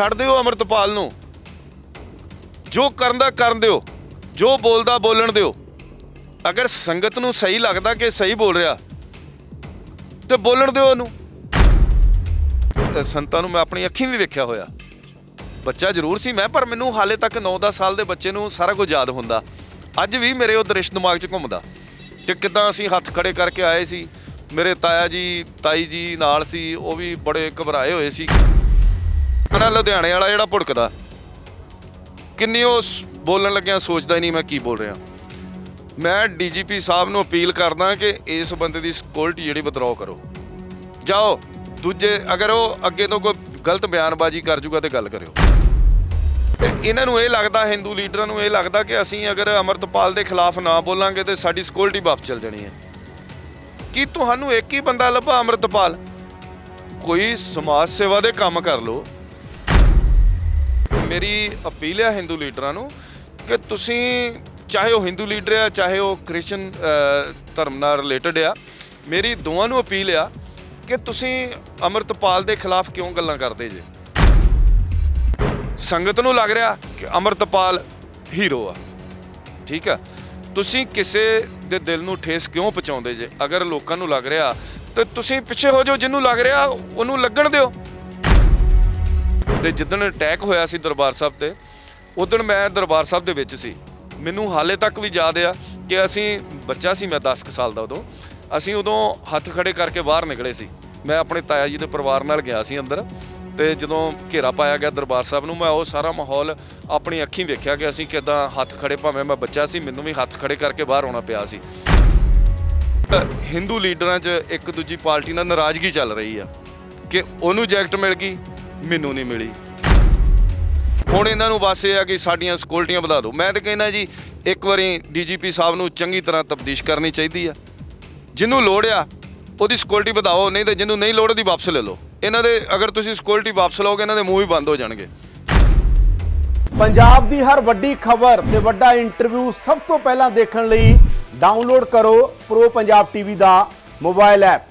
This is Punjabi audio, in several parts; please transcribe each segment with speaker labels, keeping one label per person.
Speaker 1: ਛੱਡ ਦਿਓ ਅਮਰਤਪਾਲ ਨੂੰ ਜੋ ਕਰਨ ਦਾ ਕਰਨ ਦਿਓ ਜੋ ਬੋਲਦਾ ਬੋਲਣ ਦਿਓ ਅਗਰ ਸੰਗਤ ਨੂੰ ਸਹੀ ਲੱਗਦਾ ਕਿ ਸਹੀ ਬੋਲ ਰਿਹਾ ਤੇ ਬੋਲਣ ਦਿਓ ਉਹਨੂੰ ਸੰਤਾਂ ਨੂੰ ਮੈਂ ਆਪਣੀ ਅੱਖੀਂ ਵੀ ਵੇਖਿਆ ਹੋਇਆ ਬੱਚਾ ਜ਼ਰੂਰ ਸੀ ਮੈਂ ਪਰ ਮੈਨੂੰ ਹਾਲੇ ਤੱਕ 9-10 ਸਾਲ ਦੇ ਬੱਚੇ ਨੂੰ ਸਾਰਾ ਕੁਝ ਯਾਦ ਹੁੰਦਾ ਅੱਜ ਵੀ ਮੇਰੇ ਉਹ ਦ੍ਰਿਸ਼ ਦਿਮਾਗ 'ਚ ਘੁੰਮਦਾ ਕਿ ਕਿਦਾਂ ਅਸੀਂ ਹੱਥ ਖੜੇ ਕਰਕੇ ਆਏ ਸੀ ਮੇਰੇ ਤਾਇਆ ਜੀ ਤਾਈ ਜੀ ਨਾਲ ਸੀ ਉਹ ਵੀ ਬੜੇ ਘਬਰਾਏ ਹੋਏ ਸੀ ਨਾ ਲੁਧਿਆਣੇ ਵਾਲਾ ਜਿਹੜਾ ਭੁੜਕਦਾ ਕਿੰਨੀ ਉਹ ਬੋਲਣ ਲੱਗਿਆ ਸੋਚਦਾ ਹੀ ਨਹੀਂ ਮੈਂ ਕੀ ਬੋਲ ਰਿਹਾ ਮੈਂ ਡੀਜੀਪੀ ਸਾਹਿਬ ਨੂੰ ਅਪੀਲ ਕਰਦਾ ਕਿ ਇਸ ਬੰਦੇ ਦੀ ਸਿਕਿਉਰਿਟੀ ਜਿਹੜੀ ਵਿਦਰਾਅ ਕਰੋ ਜਾਓ ਦੂਜੇ ਅਗਰ ਉਹ ਅੱਗੇ ਤੋਂ ਕੋਈ ਗਲਤ ਬਿਆਨਬਾਜ਼ੀ ਕਰ ਜੂਗਾ ਤੇ ਗੱਲ ਕਰਿਓ ਇਹਨਾਂ ਨੂੰ ਇਹ ਲੱਗਦਾ ਹਿੰਦੂ ਲੀਡਰਾਂ ਨੂੰ ਇਹ ਲੱਗਦਾ ਕਿ ਅਸੀਂ ਅਗਰ ਅਮਰਤਪਾਲ ਦੇ ਖਿਲਾਫ ਨਾ ਬੋਲਾਂਗੇ ਤੇ ਸਾਡੀ ਸਿਕਿਉਰਿਟੀ ਵਾਪਸ ਚਲ ਜਾਣੀ ਹੈ ਕੀ ਤੁਹਾਨੂੰ ਇੱਕ ਹੀ ਬੰਦਾ ਲੱਭਾ ਅਮਰਤਪਾਲ ਕੋਈ ਸਮਾਜ ਸੇਵਾ ਦੇ ਕੰਮ ਕਰ ਲੋ ਮੇਰੀ ਅਪੀਲ ਹੈ ਹਿੰਦੂ ਲੀਡਰਾਂ ਨੂੰ ਕਿ ਤੁਸੀਂ ਚਾਹੇ ਉਹ ਹਿੰਦੂ ਲੀਡਰ ਆ ਚਾਹੇ ਉਹ ਕ੍ਰਿਸਚਨ ਧਰਮ ਨਾਲ ਰਿਲੇਟਡ ਆ ਮੇਰੀ ਦੋਵਾਂ ਨੂੰ ਅਪੀਲ ਆ ਕਿ ਤੁਸੀਂ ਅਮਰਤਪਾਲ ਦੇ ਖਿਲਾਫ ਕਿਉਂ ਗੱਲਾਂ ਕਰਦੇ ਜੇ ਸੰਗਤ ਨੂੰ ਲੱਗ ਰਿਹਾ ਕਿ ਅਮਰਤਪਾਲ ਹੀਰੋ ਆ ਠੀਕ ਆ ਤੁਸੀਂ ਕਿਸੇ ਦੇ ਦਿਲ ਨੂੰ ਠੇਸ ਕਿਉਂ ਪਹੁੰਚਾਉਂਦੇ ਜੇ ਅਗਰ ਲੋਕਾਂ ਨੂੰ ਲੱਗ ਰਿਹਾ ਤੇ ਤੁਸੀਂ ਪਿੱਛੇ ਹੋ ਜਾਓ ਜਿੰਨੂੰ ਲੱਗ ਰਿਹਾ ਉਹਨੂੰ ਲੱਗਣ ਦਿਓ ਤੇ ਜਿੱਦਣ ਅਟੈਕ ਹੋਇਆ ਸੀ ਦਰਬਾਰ ਸਾਹਿਬ ਤੇ ਉਦੋਂ ਮੈਂ ਦਰਬਾਰ ਸਾਹਿਬ ਦੇ ਵਿੱਚ ਸੀ ਮੈਨੂੰ ਹਾਲੇ ਤੱਕ ਵੀ ਯਾਦ ਆ ਕਿ ਅਸੀਂ ਬੱਚਾ ਸੀ ਮੈਂ 10 ਸਾਲ ਦਾ ਉਦੋਂ ਅਸੀਂ ਉਦੋਂ ਹੱਥ ਖੜੇ ਕਰਕੇ ਬਾਹਰ ਨਿਕਲੇ ਸੀ ਮੈਂ ਆਪਣੇ ਤਾਇਆ ਜੀ ਦੇ ਪਰਿਵਾਰ ਨਾਲ ਗਿਆ ਸੀ ਅੰਦਰ ਤੇ ਜਦੋਂ ਘੇਰਾ ਪਾਇਆ ਗਿਆ ਦਰਬਾਰ ਸਾਹਿਬ ਨੂੰ ਮੈਂ ਉਹ ਸਾਰਾ ਮਾਹੌਲ ਆਪਣੀ ਅੱਖੀਂ ਵੇਖਿਆ ਕਿ ਅਸੀਂ ਕਿਦਾਂ ਹੱਥ ਖੜੇ ਭਾਵੇਂ ਮੈਂ ਬੱਚਾ ਸੀ ਮੈਨੂੰ ਵੀ ਹੱਥ ਖੜੇ ਕਰਕੇ ਬਾਹਰ ਆਉਣਾ ਪਿਆ ਸੀ ਹਿੰਦੂ ਲੀਡਰਾਂ 'ਚ ਇੱਕ ਦੂਜੀ ਪਾਰਟੀ ਨਾਲ ਨਾਰਾਜ਼ਗੀ ਚੱਲ ਰਹੀ ਆ ਕਿ ਉਹਨੂੰ ਜੈਕਟ ਮਿਲ ਗਈ ਮੈਨੂੰ ਨਹੀਂ ਮਿਲੀ ਹੁਣ ਇਹਨਾਂ ਨੂੰ ਬਸ ਇਹ ਆ ਕਿ ਸਾਡੀਆਂ ਸਿਕਿਉਰਟੀਆਂ ਵਧਾ ਦਿਓ ਮੈਂ ਤਾਂ ਕਹਿੰਦਾ ਜੀ ਇੱਕ ਵਾਰੀ ਡੀਜੀਪੀ ਸਾਹਿਬ ਨੂੰ ਚੰਗੀ ਤਰ੍ਹਾਂ ਤਬਦੀਸ਼ ਕਰਨੀ ਚਾਹੀਦੀ ਆ ਜਿਹਨੂੰ ਲੋੜ ਆ ਉਹਦੀ ਸਿਕਿਉਰਟੀ ਵਧਾਓ ਨਹੀਂ ਤੇ ਜਿਹਨੂੰ ਨਹੀਂ ਲੋੜ ਉਹਦੀ ਵਾਪਸ ਲੈ ਲਓ ਇਹਨਾਂ ਦੇ ਅਗਰ ਤੁਸੀਂ ਸਿਕਿਉਰਟੀ ਵਾਪਸ ਲਓਗੇ ਇਹਨਾਂ ਦੇ ਮੂੰਹ ਵੀ ਬੰਦ ਹੋ ਜਾਣਗੇ ਪੰਜਾਬ ਦੀ ਹਰ ਵੱਡੀ ਖਬਰ ਤੇ ਵੱਡਾ ਇੰਟਰਵਿਊ ਸਭ ਤੋਂ ਪਹਿਲਾਂ ਦੇਖਣ ਲਈ ਡਾਊਨਲੋਡ ਕਰੋ ਪ੍ਰੋ ਪੰਜਾਬ ਟੀਵੀ ਦਾ mobile app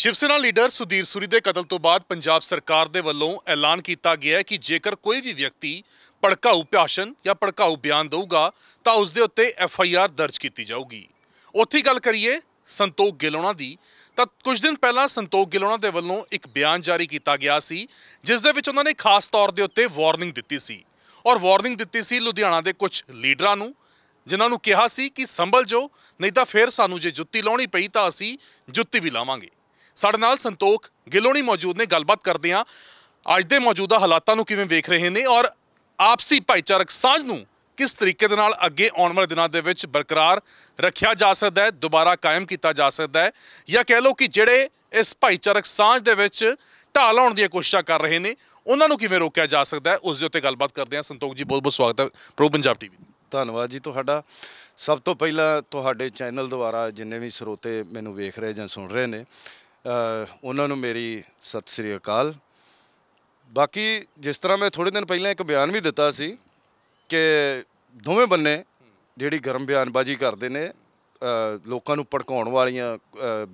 Speaker 2: Shiv Sena leader Sudhir ਸੁਰੀ ਦੇ ਕਤਲ ਤੋਂ ਬਾਅਦ ਪੰਜਾਬ ਸਰਕਾਰ ਦੇ ਵੱਲੋਂ ਐਲਾਨ ਕੀਤਾ ਗਿਆ ਹੈ ਕਿ ਜੇਕਰ ਕੋਈ ਵੀ ਵਿਅਕਤੀ ਭੜਕਾਊ ਭਾਸ਼ਣ ਜਾਂ ਭੜਕਾਊ ਬਿਆਨ ਦੇਊਗਾ ਤਾਂ ਉਸ ਦੇ ਉੱਤੇ ਐਫ ਆਈ ਆਰ ਦਰਜ ਕੀਤੀ ਜਾਊਗੀ ਉੱਥੇ ਗੱਲ ਕਰੀਏ ਸੰਤੋਖ ਗਿਲੋਣਾ ਦੀ ਤਾਂ ਕੁਝ ਦਿਨ ਪਹਿਲਾਂ ਸੰਤੋਖ ਗਿਲੋਣਾ ਦੇ ਵੱਲੋਂ ਇੱਕ ਬਿਆਨ ਜਾਰੀ ਕੀਤਾ ਗਿਆ ਸੀ ਜਿਸ ਦੇ ਵਿੱਚ ਉਹਨਾਂ ਨੇ ਖਾਸ ਤੌਰ ਦੇ ਉੱਤੇ ਵਾਰਨਿੰਗ ਦਿੱਤੀ ਸੀ ਔਰ ਵਾਰਨਿੰਗ ਦਿੱਤੀ ਸੀ ਲੁਧਿਆਣਾ ਦੇ ਕੁਝ ਲੀਡਰਾਂ ਨੂੰ ਜਿਨ੍ਹਾਂ ਨੂੰ ਕਿਹਾ ਸੀ ਕਿ ਸੰਭਲ ਜੋ ਨਹੀਂ ਤਾਂ ਫੇਰ ਸਾਨੂੰ ਜੇ ਜੁੱਤੀ ਲਾਉਣੀ ਪਈ ਤਾਂ ਅਸੀਂ ਜੁੱਤੀ ਵੀ ਲਾਵਾਂਗੇ ਸਾਡੇ ਨਾਲ ਸੰਤੋਖ ਗਿਲੋਣੀ ਮੌਜੂਦ ਨੇ ਗੱਲਬਾਤ ਕਰਦੇ ਆ ਅੱਜ ਦੇ ਮੌਜੂਦਾ ਹਾਲਾਤਾਂ ਨੂੰ ਕਿਵੇਂ ਵੇਖ ਰਹੇ ਨੇ ਔਰ ਆਪਸੀ ਭਾਈਚਾਰਕ ਸਾਂਝ ਨੂੰ ਕਿਸ ਤਰੀਕੇ ਦੇ ਨਾਲ ਅੱਗੇ ਆਉਣ ਵਾਲੇ ਦਿਨਾਂ ਦੇ ਵਿੱਚ ਬਰਕਰਾਰ ਰੱਖਿਆ ਜਾ ਸਕਦਾ ਹੈ ਦੁਬਾਰਾ ਕਾਇਮ ਕੀਤਾ ਜਾ ਸਕਦਾ ਹੈ ਜਾਂ ਕਹਿ ਲਓ ਕਿ ਜਿਹੜੇ ਇਸ ਭਾਈਚਾਰਕ ਸਾਂਝ ਦੇ ਵਿੱਚ ਢਾਹ ਲਾਉਣ ਦੀ ਕੋਸ਼ਿਸ਼ਾਂ ਕਰ ਰਹੇ ਨੇ ਉਹਨਾਂ ਨੂੰ ਕਿਵੇਂ ਰੋਕਿਆ ਜਾ ਸਕਦਾ ਹੈ ਉਸ ਦੇ ਉੱਤੇ ਗੱਲਬਾਤ ਕਰਦੇ ਹਾਂ ਸੰਤੋਖ ਜੀ ਬਹੁਤ ਬਹੁਤ ਸਵਾਗਤ ਹੈ ਪ੍ਰੋ ਪੰਜਾਬ ਟੀਵੀ
Speaker 1: ਧੰਨਵਾਦ ਜੀ ਤੁਹਾਡਾ ਸਭ ਤੋਂ ਪਹਿਲਾਂ ਤੁਹਾਡੇ ਚੈਨਲ ਦੁਆਰਾ ਜਿੰਨੇ ਵੀ ਸਰੋਤੇ ਮੈਨੂੰ ਵੇਖ ਰਹੇ ਜਾਂ ਸੁਣ ਰਹੇ ਨੇ ਉਹਨਾਂ ਨੂੰ ਮੇਰੀ ਸਤਿ ਸ੍ਰੀ ਅਕਾਲ ਬਾਕੀ ਜਿਸ ਤਰ੍ਹਾਂ ਮੈਂ ਥੋੜੇ ਦਿਨ ਪਹਿਲਾਂ ਇੱਕ ਬਿਆਨ ਵੀ ਦਿੱਤਾ ਸੀ ਕਿ ਦੋਵੇਂ ਬੰਨੇ ਜਿਹੜੀ ਗਰਮ ਬਿਆਨਬਾਜ਼ੀ ਕਰਦੇ ਨੇ ਲੋਕਾਂ ਨੂੰ ਭੜਕਾਉਣ ਵਾਲੀਆਂ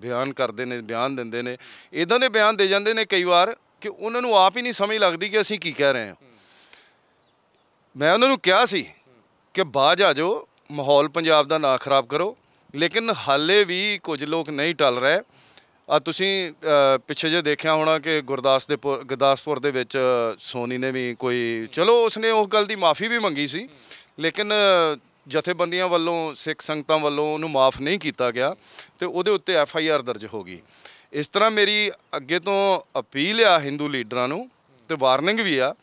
Speaker 1: ਬਿਆਨ ਕਰਦੇ ਨੇ ਬਿਆਨ ਦਿੰਦੇ ਨੇ ਇਦਾਂ ਦੇ ਬਿਆਨ ਦੇ ਜਾਂਦੇ ਨੇ ਕਈ ਵਾਰ ਕਿ ਉਹਨਾਂ ਨੂੰ ਆਪ ਹੀ ਨਹੀਂ ਸਮਝ ਲੱਗਦੀ ਕਿ ਅਸੀਂ ਕੀ ਕਹਿ ਰਹੇ ਹਾਂ ਮੈਂ ਉਹਨਾਂ ਨੂੰ ਕਿਹਾ ਸੀ ਕਿ ਬਾਜ ਆ ਜਾਓ ਮਾਹੌਲ ਪੰਜਾਬ ਦਾ ਨਾ ਖਰਾਬ ਕਰੋ ਲੇਕਿਨ ਹਾਲੇ ਵੀ ਕੁਝ ਲੋਕ ਨਹੀਂ ਟਲ ਰਹੇ ਆ ਤੁਸੀਂ ਪਿੱਛੇ ਜੇ ਦੇਖਿਆ ਹੋਣਾ ਕਿ ਗੁਰਦਾਸ ਦੇ ਗੁਰਦਾਸਪੁਰ ਦੇ ਵਿੱਚ ਸੋਨੀ ਨੇ ਵੀ ਕੋਈ ਚਲੋ ਉਸਨੇ ਉਹ ਗੱਲ ਦੀ ਮਾਫੀ ਵੀ ਮੰਗੀ ਸੀ ਲੇਕਿਨ ਜਥੇਬੰਦੀਆਂ ਵੱਲੋਂ ਸਿੱਖ ਸੰਗਤਾਂ ਵੱਲੋਂ ਉਹਨੂੰ ਮਾਫ ਨਹੀਂ ਕੀਤਾ ਗਿਆ ਤੇ ਉਹਦੇ ਉੱਤੇ ਐਫ ਆਈ ਆਰ ਦਰਜ ਹੋ ਗਈ ਇਸ ਤਰ੍ਹਾਂ ਮੇਰੀ ਅੱਗੇ ਤੋਂ ਅਪੀਲ ਆ ਹਿੰਦੂ ਲੀਡਰਾਂ ਨੂੰ ਤੇ ਵਾਰਨਿੰਗ ਵੀ ਆ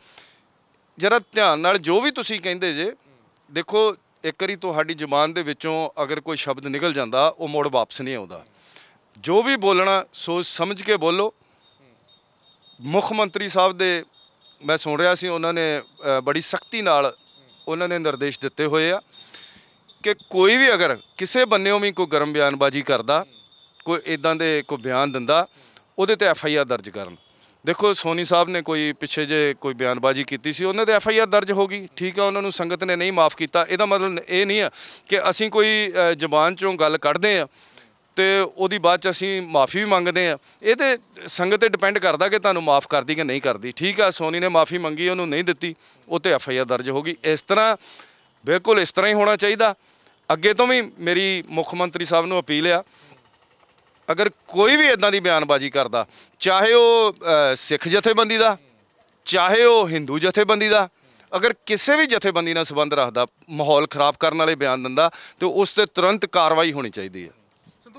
Speaker 1: ਜਰਾ ਧਿਆਨ ਨਾਲ ਜੋ ਵੀ ਤੁਸੀਂ ਕਹਿੰਦੇ ਜੇ ਦੇਖੋ ਇੱਕ ਵਾਰੀ ਤੁਹਾਡੀ ਜ਼ੁਬਾਨ ਦੇ ਵਿੱਚੋਂ ਅਗਰ ਕੋਈ ਸ਼ਬਦ ਨਿਕਲ ਜਾਂਦਾ ਉਹ ਮੁੜ ਵਾਪਸ ਨਹੀਂ ਆਉਂਦਾ ਜੋ ਵੀ ਬੋਲਣਾ ਸੋਚ ਸਮਝ ਕੇ ਬੋਲੋ ਮੁੱਖ ਮੰਤਰੀ ਸਾਹਿਬ ਦੇ ਮੈਂ ਸੁਣ ਰਿਹਾ ਸੀ ਉਹਨਾਂ ਨੇ ਬੜੀ ਸਖਤੀ ਨਾਲ ਉਹਨਾਂ ਨੇ ਨਿਰਦੇਸ਼ ਦਿੱਤੇ ਹੋਏ ਆ ਕਿ ਕੋਈ ਵੀ ਅਗਰ ਕਿਸੇ ਬੰਨਿਓਂ ਵੀ ਕੋਈ ਗਰਮ ਬਿਆਨਬਾਜ਼ੀ ਕਰਦਾ ਕੋਈ ਇਦਾਂ ਦੇ ਕੋਈ ਬਿਆਨ ਦਿੰਦਾ ਉਹਦੇ ਤੇ ਐਫ ਆਈ ਆਰ ਦਰਜ ਕਰਨ ਦੇਖੋ ਸੋਨੀ ਸਾਹਿਬ ਨੇ ਕੋਈ ਪਿੱਛੇ ਜੇ ਕੋਈ ਬਿਆਨਬਾਜ਼ੀ ਕੀਤੀ ਸੀ ਉਹਨਾਂ ਤੇ ਐਫ ਆਈ ਆਰ ਦਰਜ ਹੋ ਗਈ ਠੀਕ ਹੈ ਉਹਨਾਂ ਨੂੰ ਸੰਗਤ ਨੇ ਨਹੀਂ ਮਾਫ ਕੀਤਾ ਇਹਦਾ ਮਤਲਬ ਇਹ ਨਹੀਂ ਆ ਕਿ ਅਸੀਂ ਕੋਈ ਜ਼ਬਾਨ ਚੋਂ ਗੱਲ ਕੱਢਦੇ ਆ ਤੇ ਉਹਦੀ ਬਾਅਦ ਚ ਅਸੀਂ ਮਾਫੀ ਵੀ ਮੰਗਦੇ ਆ ਇਹ ਤੇ ਸੰਗਤ ਤੇ ਡਿਪੈਂਡ ਕਰਦਾ ਕਿ ਤੁਹਾਨੂੰ ਮਾਫ ਕਰਦੀ ਕਿ ਨਹੀਂ ਕਰਦੀ ਠੀਕ ਆ ਸੋਨੀ ਨੇ ਮਾਫੀ ਮੰਗੀ ਉਹਨੂੰ ਨਹੀਂ ਦਿੱਤੀ ਉਹ ਤੇ ਐਫ ਆਈ ਆਰ ਦਰਜ ਹੋ ਗਈ ਇਸ ਤਰ੍ਹਾਂ ਬਿਲਕੁਲ ਇਸ ਤਰ੍ਹਾਂ ਹੀ ਹੋਣਾ ਚਾਹੀਦਾ ਅੱਗੇ ਤੋਂ ਵੀ ਮੇਰੀ ਮੁੱਖ ਮੰਤਰੀ ਸਾਹਿਬ ਨੂੰ ਅਪੀਲ ਆ ਅਗਰ ਕੋਈ ਵੀ ਇਦਾਂ ਦੀ ਬਿਆਨਬਾਜ਼ੀ ਕਰਦਾ ਚਾਹੇ ਉਹ ਸਿੱਖ ਜਥੇਬੰਦੀ ਦਾ ਚਾਹੇ ਉਹ Hindu ਜਥੇਬੰਦੀ ਦਾ ਅਗਰ ਕਿਸੇ ਵੀ ਜਥੇਬੰਦੀ ਨਾਲ ਸੰਬੰਧ ਰੱਖਦਾ ਮਾਹੌਲ ਖਰਾਬ ਕਰਨ ਵਾਲੇ ਬਿਆਨ ਦਿੰਦਾ ਤੇ ਉਸ ਤੇ ਤੁਰੰਤ ਕਾਰਵਾਈ ਹੋਣੀ ਚਾਹੀਦੀ ਹੈ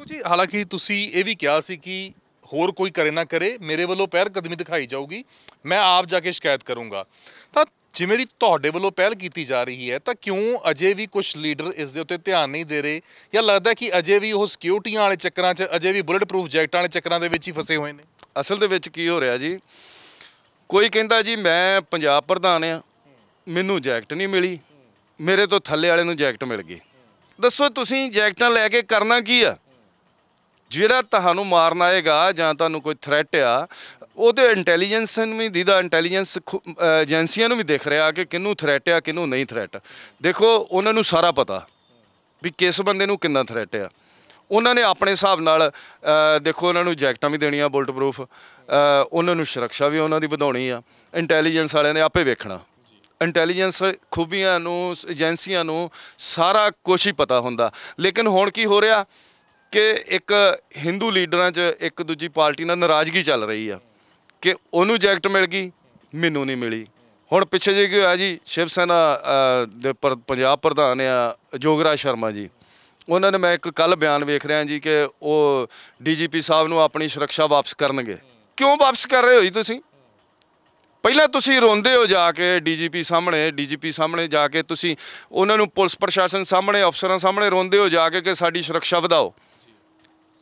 Speaker 1: ਸੰਧੂ ਜੀ ਹਾਲਾਂਕਿ ਤੁਸੀਂ ਇਹ ਵੀ ਕਿਹਾ ਸੀ ਕਿ
Speaker 2: ਹੋਰ ਕੋਈ ਕਰੇ ਨਾ ਕਰੇ ਮੇਰੇ ਵੱਲੋਂ ਪਹਿਲ ਕਦਮੀ ਦਿਖਾਈ ਜਾਊਗੀ ਮੈਂ ਆਪ ਜਾ ਕੇ ਸ਼ਿਕਾਇਤ ਕਰੂੰਗਾ ਤਾਂ ਜਿਵੇਂ ਦੀ ਤੁਹਾਡੇ ਵੱਲੋਂ ਪਹਿਲ ਕੀਤੀ ਜਾ ਰਹੀ ਹੈ ਤਾਂ ਕਿਉਂ ਅਜੇ ਵੀ ਕੁਝ ਲੀਡਰ ਇਸ ਦੇ ਉੱਤੇ ਧਿਆਨ ਨਹੀਂ ਦੇ ਰਹੇ ਜਾਂ ਲੱਗਦਾ ਕਿ ਅਜੇ ਵੀ ਉਹ ਸਿਕਿਉਰਟੀਆਂ ਵਾਲੇ ਚੱਕਰਾਂ 'ਚ ਅਜੇ ਵੀ ਬੁਲਟ ਪ੍ਰੂਫ ਜੈਕਟਾਂ ਵਾਲੇ
Speaker 1: ਚੱਕਰਾਂ ਦੇ ਵਿੱਚ ਹੀ ਫਸੇ ਹੋਏ ਨੇ ਅਸਲ ਦੇ ਵਿੱਚ ਕੀ ਹੋ ਰਿਹਾ ਜੀ ਕੋਈ ਕਹਿੰਦਾ ਜੀ ਮੈਂ ਪੰਜਾਬ ਪ੍ਰਧਾਨ ਆ ਮੈਨੂੰ ਜੈਕਟ ਨਹੀਂ ਮਿਲੀ ਮੇਰੇ ਤੋਂ ਥੱਲੇ ਵਾਲੇ ਨੂੰ ਜੈਕਟ ਮਿਲ ਗਈ ਦੱਸੋ ਤੁਸੀਂ ਜੈਕਟਾਂ ਲੈ ਕੇ ਕਰਨਾ ਕੀ ਆ ਜਿਹੜਾ ਤੁਹਾਨੂੰ ਮਾਰਨ ਆਏਗਾ ਜਾਂ ਤੁਹਾਨੂੰ ਕੋਈ ਥ੍ਰੈਟ ਆ ਉਹਦੇ ਇੰਟੈਲੀਜੈਂਸ ਨੂੰ ਵੀ ਦੀਦਾ ਇੰਟੈਲੀਜੈਂਸ ਏਜੰਸੀਆਂ ਨੂੰ ਵੀ ਦੇਖ ਰਿਹਾ ਕਿ ਕਿੰਨੂੰ ਥ੍ਰੈਟ ਆ ਕਿੰਨੂੰ ਨਹੀਂ ਥ੍ਰੈਟ ਦੇਖੋ ਉਹਨਾਂ ਨੂੰ ਸਾਰਾ ਪਤਾ ਵੀ ਕਿਸ ਬੰਦੇ ਨੂੰ ਕਿੰਨਾ ਥ੍ਰੈਟ ਆ ਉਹਨਾਂ ਨੇ ਆਪਣੇ ਹਿਸਾਬ ਨਾਲ ਦੇਖੋ ਉਹਨਾਂ ਨੂੰ ਜੈਕਟਾਂ ਵੀ ਦੇਣੀਆਂ ਬੁਲਟ ਪ੍ਰੂਫ ਉਹਨਾਂ ਨੂੰ ਸੁਰੱਖਿਆ ਵੀ ਉਹਨਾਂ ਦੀ ਵਧਾਉਣੀ ਆ ਇੰਟੈਲੀਜੈਂਸ ਵਾਲਿਆਂ ਨੇ ਆਪੇ ਵੇਖਣਾ ਇੰਟੈਲੀਜੈਂਸ ਖੂਬੀਆਂ ਨੂੰ ਏਜੰਸੀਆਂ ਨੂੰ ਸਾਰਾ ਕੁਝ ਹੀ ਪਤਾ ਹੁੰਦਾ ਲੇਕਿਨ ਹੁਣ ਕੀ ਹੋ ਰਿਹਾ ਕਿ ਇੱਕ ਹਿੰਦੂ ਲੀਡਰਾਂ 'ਚ ਇੱਕ ਦੂਜੀ ਪਾਰਟੀ ਨਾਲ ਨਾਰਾਜ਼ਗੀ ਚੱਲ ਰਹੀ ਆ ਕਿ ਉਹਨੂੰ ਜੈਕਟ ਮਿਲ ਗਈ ਮੈਨੂੰ ਨਹੀਂ ਮਿਲੀ ਹੁਣ ਪਿੱਛੇ ਜੇ ਕੀ ਹੋਇਆ ਜੀ ਸ਼ਿਵ ਸੈਨਾ ਦੇ ਪੰਜਾਬ ਪ੍ਰਧਾਨ ਆ ਜੋਗਰਾ ਸ਼ਰਮਾ ਜੀ ਉਹਨਾਂ ਨੇ ਮੈਂ ਇੱਕ ਕੱਲ ਬਿਆਨ ਵੇਖ ਰਿਹਾ ਜੀ ਕਿ ਉਹ ਡੀਜੀਪੀ ਸਾਹਿਬ ਨੂੰ ਆਪਣੀ ਸੁਰੱਖਿਆ ਵਾਪਸ ਕਰਨਗੇ ਕਿਉਂ ਵਾਪਸ ਕਰ ਰਹੇ ਹੋ ਜੀ ਤੁਸੀਂ ਪਹਿਲਾਂ ਤੁਸੀਂ ਰੋਂਦੇ ਹੋ ਜਾ ਕੇ ਡੀਜੀਪੀ ਸਾਹਮਣੇ ਡੀਜੀਪੀ ਸਾਹਮਣੇ ਜਾ ਕੇ ਤੁਸੀਂ ਉਹਨਾਂ ਨੂੰ ਪੁਲਿਸ ਪ੍ਰਸ਼ਾਸਨ ਸਾਹਮਣੇ ਅਫਸਰਾਂ ਸਾਹਮਣੇ ਰੋਂਦੇ ਹੋ ਜਾ ਕੇ ਕਿ ਸਾਡੀ ਸੁਰੱਖਿਆ ਵਧਾਓ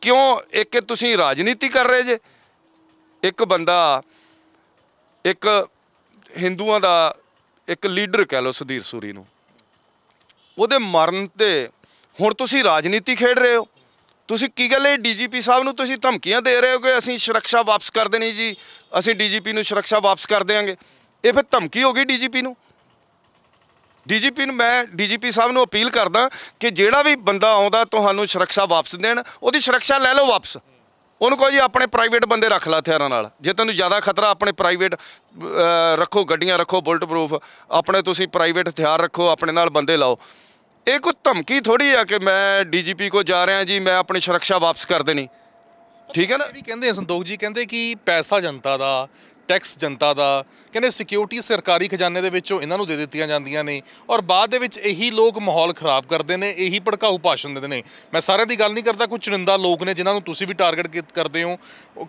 Speaker 1: ਕਿਉਂ ਇੱਕ ਤੁਸੀਂ ਰਾਜਨੀਤੀ ਕਰ ਰਹੇ ਜੇ ਇੱਕ ਬੰਦਾ ਇੱਕ ਹਿੰਦੂਆਂ ਦਾ ਇੱਕ ਲੀਡਰ ਕਹਿ ਲਓ ਸੁਧੀਰ ਸੂਰੀ ਨੂੰ ਉਹਦੇ ਮਰਨ ਤੇ ਹੁਣ ਤੁਸੀਂ ਰਾਜਨੀਤੀ ਖੇਡ ਰਹੇ ਹੋ ਤੁਸੀਂ ਕੀ ਗੱਲ ਹੈ ਡੀਜੀਪੀ ਸਾਹਿਬ ਨੂੰ ਤੁਸੀਂ ਧਮਕੀਆਂ ਦੇ ਰਹੇ ਹੋ ਕਿ ਅਸੀਂ ਸੁਰੱਖਿਆ ਵਾਪਸ ਕਰ ਦੇਣੀ ਜੀ ਅਸੀਂ ਡੀਜੀਪੀ ਨੂੰ ਸੁਰੱਖਿਆ ਵਾਪਸ ਕਰ ਦੇਾਂਗੇ ਇਹ ਫਿਰ ਧਮਕੀ ਹੋ ਗਈ ਡੀਜੀਪੀ ਨੂੰ ਡੀਜੀਪੀ ਨੂੰ ਮੈਂ ਡੀਜੀਪੀ ਸਾਹਿਬ ਨੂੰ ਅਪੀਲ ਕਰਦਾ ਕਿ ਜਿਹੜਾ ਵੀ ਬੰਦਾ ਆਉਂਦਾ ਤੁਹਾਨੂੰ ਸੁਰੱਖਿਆ ਵਾਪਸ ਦੇਣ ਉਹਦੀ ਸੁਰੱਖਿਆ ਲੈ ਲਓ ਵਾਪਸ ਉਹਨੂੰ ਕਹੋ ਜੀ ਆਪਣੇ ਪ੍ਰਾਈਵੇਟ ਬੰਦੇ ਰੱਖ ਲਾ ਹਥਿਆਰਾਂ ਨਾਲ ਜੇ ਤੈਨੂੰ ਜ਼ਿਆਦਾ ਖਤਰਾ ਆਪਣੇ ਪ੍ਰਾਈਵੇਟ ਰੱਖੋ ਗੱਡੀਆਂ ਰੱਖੋ ਬੁਲਟ ਪ੍ਰੂਫ ਆਪਣੇ ਤੁਸੀਂ ਪ੍ਰਾਈਵੇਟ ਹਥਿਆਰ ਰੱਖੋ ਆਪਣੇ ਨਾਲ ਬੰਦੇ ਲਾਓ ਇਹ ਕੋਈ ਧਮਕੀ ਥੋੜੀ ਆ ਕਿ ਮੈਂ ਡੀਜੀਪੀ ਕੋ ਜਾ ਰਿਹਾ ਜੀ ਮੈਂ ਆਪਣੀ ਸੁਰੱਖਿਆ ਵਾਪਸ ਕਰ ਦੇਣੀ ਠੀਕ ਹੈ ਨਾ ਇਹ
Speaker 2: ਵੀ ਕਹਿੰਦੇ ਸੰਤੋਖ ਜੀ ਕਹਿੰਦੇ ਕਿ ਪੈਸਾ ਜਨਤਾ ਦਾ ਟੈਕਸ ਜਨਤਾ ਦਾ ਕਹਿੰਦੇ ਸਿਕਿਉਰਿਟੀ ਸਰਕਾਰੀ ਖਜ਼ਾਨੇ ਦੇ ਵਿੱਚੋਂ ਇਹਨਾਂ ਨੂੰ ਦੇ ਦਿੱਤੀਆਂ ਜਾਂਦੀਆਂ ਨੇ ਔਰ ਬਾਅਦ ਦੇ ਵਿੱਚ ਇਹੀ ਲੋਕ ਮਾਹੌਲ ਖਰਾਬ ਕਰਦੇ ਨੇ ਇਹੀ ਭੜਕਾਊ ਭਾਸ਼ਣ ਦਿੰਦੇ ਨੇ ਮੈਂ ਸਾਰਿਆਂ ਦੀ ਗੱਲ ਨਹੀਂ ਕਰਦਾ ਕੋਈ ਚੁਣਿੰਦਾ ਲੋਕ ਨੇ ਜਿਨ੍ਹਾਂ ਨੂੰ ਤੁਸੀਂ ਵੀ ਟਾਰਗੇਟ ਕਰਦੇ ਹੋ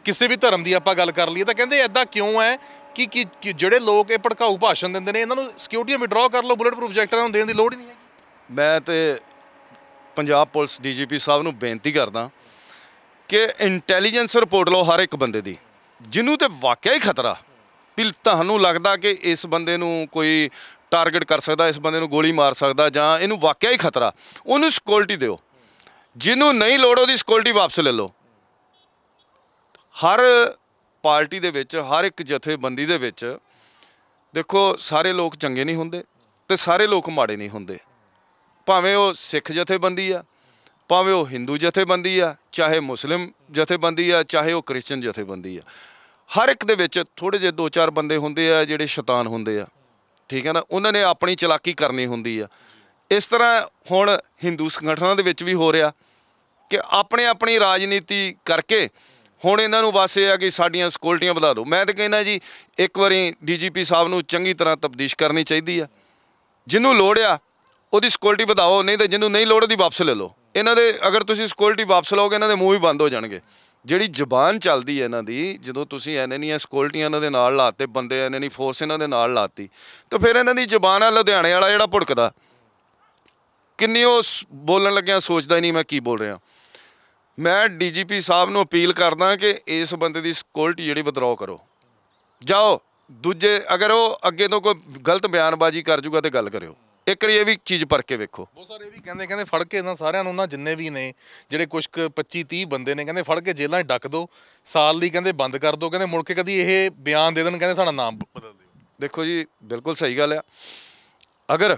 Speaker 2: ਕਿਸੇ ਵੀ ਧਰਮ ਦੀ ਆਪਾਂ ਗੱਲ ਕਰ ਲਈਏ ਤਾਂ ਕਹਿੰਦੇ ਐਦਾਂ ਕਿਉਂ ਹੈ ਕਿ ਕਿ ਜਿਹੜੇ ਲੋਕ ਇਹ ਭੜਕਾਊ
Speaker 1: ਭਾਸ਼ਣ ਦਿੰਦੇ ਨੇ ਇਹਨਾਂ ਨੂੰ ਸਿਕਿਉਰਿਟੀਆਂ ਵਿਡਰਾਅ ਕਰ ਲਓ ਬੁਲੇਟ ਪ੍ਰੂਫ ਜੈਕਟਾਂ ਨੂੰ ਦੇਣ ਦੀ ਲੋੜ ਹੀ ਨਹੀਂ ਹੈ ਮੈਂ ਤੇ ਪੰਜਾਬ ਪੁਲਿਸ ਡੀਜੀਪੀ ਸਾਹਿਬ ਨੂੰ ਬੇਨਤੀ ਕਰਦਾ ਕਿ ਇੰਟੈਲੀਜੈਂਸ ਰਿਪੋਰਟ ਲਓ ਹਰ ਇੱਕ ਬੰਦੇ ਦੀ ਜਿਹਨੂੰ ਤੇ ਵਾਕਿਆ ਹੀ ਖਤਰਾ ਵੀ ਤੁਹਾਨੂੰ ਲੱਗਦਾ ਕਿ ਇਸ ਬੰਦੇ ਨੂੰ ਕੋਈ ਟਾਰਗੇਟ ਕਰ ਸਕਦਾ ਇਸ ਬੰਦੇ ਨੂੰ ਗੋਲੀ ਮਾਰ ਸਕਦਾ ਜਾਂ ਇਹਨੂੰ ਵਾਕਿਆ ਹੀ ਖਤਰਾ ਉਹਨੂੰ ਸਿਕਿਉਰਿਟੀ ਦਿਓ ਜਿਹਨੂੰ ਨਹੀਂ ਲੋੜ ਉਹਦੀ ਸਿਕਿਉਰਿਟੀ ਵਾਪਸ ਲੈ ਲਓ ਹਰ ਪਾਰਟੀ ਦੇ ਵਿੱਚ ਹਰ ਇੱਕ ਜਥੇਬੰਦੀ ਦੇ ਵਿੱਚ ਦੇਖੋ ਸਾਰੇ ਲੋਕ ਚੰਗੇ ਨਹੀਂ ਹੁੰਦੇ ਤੇ ਸਾਰੇ ਲੋਕ ਮਾੜੇ ਨਹੀਂ ਹੁੰਦੇ ਭਾਵੇਂ ਉਹ ਸਿੱਖ ਜਥੇਬੰਦੀ ਆ ਭਾਵੇਂ ਉਹ ਹਿੰਦੂ ਜਥੇਬੰਦੀ ਆ ਚਾਹੇ ਮੁਸਲਿਮ ਜਥੇਬੰਦੀ ਆ ਚਾਹੇ ਉਹ ਕ੍ਰਿਸਚੀਅਨ ਜਥੇਬੰਦੀ ਆ ਹਰ ਇੱਕ ਦੇ ਵਿੱਚ ਥੋੜੇ ਜਿਹੇ ਦੋ ਚਾਰ ਬੰਦੇ ਹੁੰਦੇ ਆ ਜਿਹੜੇ ਸ਼ੈਤਾਨ ਹੁੰਦੇ ਆ ਠੀਕ ਹੈ ਨਾ ਉਹਨਾਂ ਨੇ ਆਪਣੀ ਚਲਾਕੀ ਕਰਨੀ ਹੁੰਦੀ ਆ ਇਸ ਤਰ੍ਹਾਂ ਹੁਣ ਹਿੰਦੂ ਸੰਗਠਨਾਂ ਦੇ ਵਿੱਚ ਵੀ ਹੋ ਰਿਹਾ ਕਿ ਆਪਣੇ ਆਪਣੀ ਰਾਜਨੀਤੀ ਕਰਕੇ ਹੁਣ ਇਹਨਾਂ ਨੂੰ ਵਾਸੇ ਆ ਕਿ ਸਾਡੀਆਂ ਸਕਿਉਰਟੀਆਂ ਵਧਾ ਦਿਓ ਮੈਂ ਤਾਂ ਕਹਿੰਦਾ ਜੀ ਇੱਕ ਵਾਰੀ ਡੀਜੀਪੀ ਸਾਹਿਬ ਨੂੰ ਚੰਗੀ ਤਰ੍ਹਾਂ ਤਬਦੀਸ਼ ਕਰਨੀ ਚਾਹੀਦੀ ਆ ਜਿਹਨੂੰ ਲੋੜ ਆ ਉਹਦੀ ਸਕਿਉਰਟੀ ਵਧਾਓ ਨਹੀਂ ਤਾਂ ਜਿਹਨੂੰ ਨਹੀਂ ਲੋੜ ਉਹਦੀ ਵਾਪਸ ਲੈ ਲਓ ਇਹਨਾਂ ਦੇ ਅਗਰ ਤੁਸੀਂ ਸਕਿਉਰਟੀ ਵਾਪਸ ਲਓਗੇ ਇਹਨਾਂ ਦੇ ਮੂੰਹ ਵੀ ਬੰਦ ਹੋ ਜਾਣਗੇ ਜਿਹੜੀ ਜ਼ੁਬਾਨ ਚੱਲਦੀ ਹੈ ਇਹਨਾਂ ਦੀ ਜਦੋਂ ਤੁਸੀਂ ਐਨਨੀਆਂ ਸਕਿਉਰਟੀਆਂ ਇਹਨਾਂ ਦੇ ਨਾਲ ਲਾਤੇ ਬੰਦੇ ਨਹੀਂ ਫੋਰਸ ਇਹਨਾਂ ਦੇ ਨਾਲ ਲਾਤੀ ਤਾਂ ਫਿਰ ਇਹਨਾਂ ਦੀ ਜ਼ੁਬਾਨ ਆ ਲੁਧਿਆਣੇ ਵਾਲਾ ਜਿਹੜਾ ਭੁੜਕਦਾ ਕਿੰਨੀ ਉਹ ਬੋਲਣ ਲੱਗਿਆ ਸੋਚਦਾ ਹੀ ਨਹੀਂ ਮੈਂ ਕੀ ਬੋਲ ਰਿਹਾ ਮੈਂ ਡੀਜੀਪੀ ਸਾਹਿਬ ਨੂੰ ਅਪੀਲ ਕਰਦਾ ਕਿ ਇਸ ਬੰਦੇ ਦੀ ਸਕੋਲਟੀ ਜਿਹੜੀ ਵਿਦਰੋ ਕਰੋ ਜਾਓ ਦੂਜੇ ਅਗਰ ਉਹ ਅੱਗੇ ਤੋਂ ਕੋਈ ਗਲਤ ਬਿਆਨਬਾਜ਼ੀ ਕਰ ਜੂਗਾ ਤੇ ਗੱਲ ਕਰਿਓ ਇੱਕ ਵਾਰੀ ਇਹ ਵੀ ਚੀਜ਼ ਪਰ ਕੇ ਵੇਖੋ ਬਹੁਤ
Speaker 2: ਸਾਰੇ ਇਹ ਵੀ ਕਹਿੰਦੇ ਕਹਿੰਦੇ ਫੜ ਕੇ ਨਾ ਸਾਰਿਆਂ ਨੂੰ ਨਾ ਜਿੰਨੇ ਵੀ ਨੇ ਜਿਹੜੇ ਕੁਝ 25 30 ਬੰਦੇ ਨੇ ਕਹਿੰਦੇ ਫੜ ਕੇ ਜੇਲ੍ਹਾਂ 'ਚ ਡੱਕ ਦਿਓ ਸਾਲ ਲਈ ਕਹਿੰਦੇ ਬੰਦ ਕਰ ਦਿਓ ਕਹਿੰਦੇ ਮੁੜ ਕੇ ਕਦੀ ਇਹ ਬਿਆਨ ਦੇ ਦੇਣ ਕਹਿੰਦੇ ਸਾਡਾ ਨਾਮ ਬਦਲ ਦਿਓ ਦੇਖੋ ਜੀ
Speaker 1: ਬਿਲਕੁਲ ਸਹੀ ਗੱਲ ਆ ਅਗਰ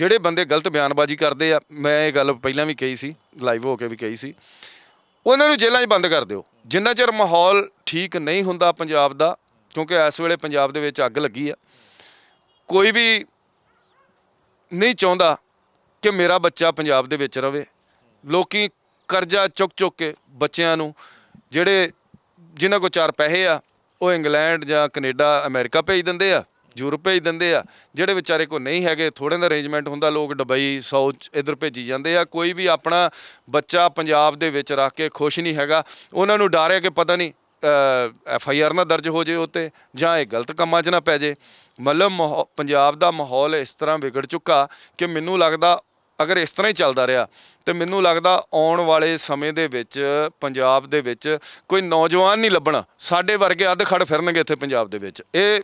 Speaker 1: ਜਿਹੜੇ ਬੰਦੇ ਗਲਤ ਬਿਆਨਬਾਜ਼ੀ ਕਰਦੇ ਆ ਮੈਂ ਇਹ ਗੱਲ ਪਹਿਲਾਂ ਵੀ ਕਹੀ ਸੀ ਲਾਈਵ ਹੋ ਕੇ ਵੀ ਕਹੀ ਸੀ ਉਹਨਾਂ ਨੂੰ ਜੇਲ੍ਹਾਂ 'ਚ ਬੰਦ ਕਰ ਦਿਓ ਜਿੰਨਾ ਚਿਰ ਮਾਹੌਲ ਠੀਕ ਨਹੀਂ ਹੁੰਦਾ ਪੰਜਾਬ ਦਾ ਕਿਉਂਕਿ ਇਸ ਵੇਲੇ ਪੰਜਾਬ ਦੇ ਵਿੱਚ ਅੱਗ ਲੱਗੀ ਆ ਕੋਈ ਵੀ ਨਹੀਂ ਚਾਹੁੰਦਾ ਕਿ ਮੇਰਾ ਬੱਚਾ ਪੰਜਾਬ ਦੇ ਵਿੱਚ ਰਹੇ ਲੋਕੀ ਕਰਜ਼ਾ ਚੁੱਕ ਚੁੱਕ ਕੇ ਬੱਚਿਆਂ ਨੂੰ ਜਿਹੜੇ ਜਿਨ੍ਹਾਂ ਕੋ ਚਾਰ ਪੈਸੇ ਆ ਉਹ ਇੰਗਲੈਂਡ ਜਾਂ ਕੈਨੇਡਾ ਅਮਰੀਕਾ ਭੇਜ ਦਿੰਦੇ ਆ ਯੂਰਪ ਭੇਜ ਦਿੰਦੇ ਆ ਜਿਹੜੇ ਵਿਚਾਰੇ ਕੋ ਨਹੀਂ ਹੈਗੇ ਥੋੜੇ ਦਾ ਅਰੇਂਜਮੈਂਟ ਹੁੰਦਾ ਲੋਕ ਦੁਬਈ ਸਾਊਥ ਇਧਰ ਭੇਜੀ ਜਾਂਦੇ ਆ ਕੋਈ ਵੀ ਆਪਣਾ ਬੱਚਾ ਪੰਜਾਬ ਦੇ ਵਿੱਚ ਰੱਖ ਕੇ ਖੁਸ਼ ਨਹੀਂ ਹੈਗਾ ਉਹਨਾਂ ਨੂੰ ਡਰ ਹੈ ਕਿ ਪਤਾ ਨਹੀਂ ਐਫ ਆਈ ਆਰ ਨਾ ਦਰਜ ਹੋ ਜੇ ਉੱਤੇ ਜਾਂ ਇਹ ਗਲਤ ਕੰਮਾਂ 'ਚ ਨਾ ਪੈ ਜੇ ਮਤਲਬ ਪੰਜਾਬ ਦਾ ਮਾਹੌਲ ਇਸ ਤਰ੍ਹਾਂ ਵਿਗੜ ਚੁੱਕਾ ਕਿ ਮੈਨੂੰ ਲੱਗਦਾ ਅਗਰ ਇਸ ਤਰ੍ਹਾਂ ਹੀ ਚੱਲਦਾ ਰਿਹਾ ਤੇ ਮੈਨੂੰ ਲੱਗਦਾ ਆਉਣ ਵਾਲੇ ਸਮੇਂ ਦੇ ਵਿੱਚ ਪੰਜਾਬ ਦੇ ਵਿੱਚ ਕੋਈ ਨੌਜਵਾਨ ਨਹੀਂ ਲੱਭਣਾ ਸਾਡੇ ਵਰਗੇ ਅੱਧ ਖੜ ਫਿਰਨਗੇ ਇੱਥੇ ਪੰਜਾਬ ਦੇ ਵਿੱਚ ਇਹ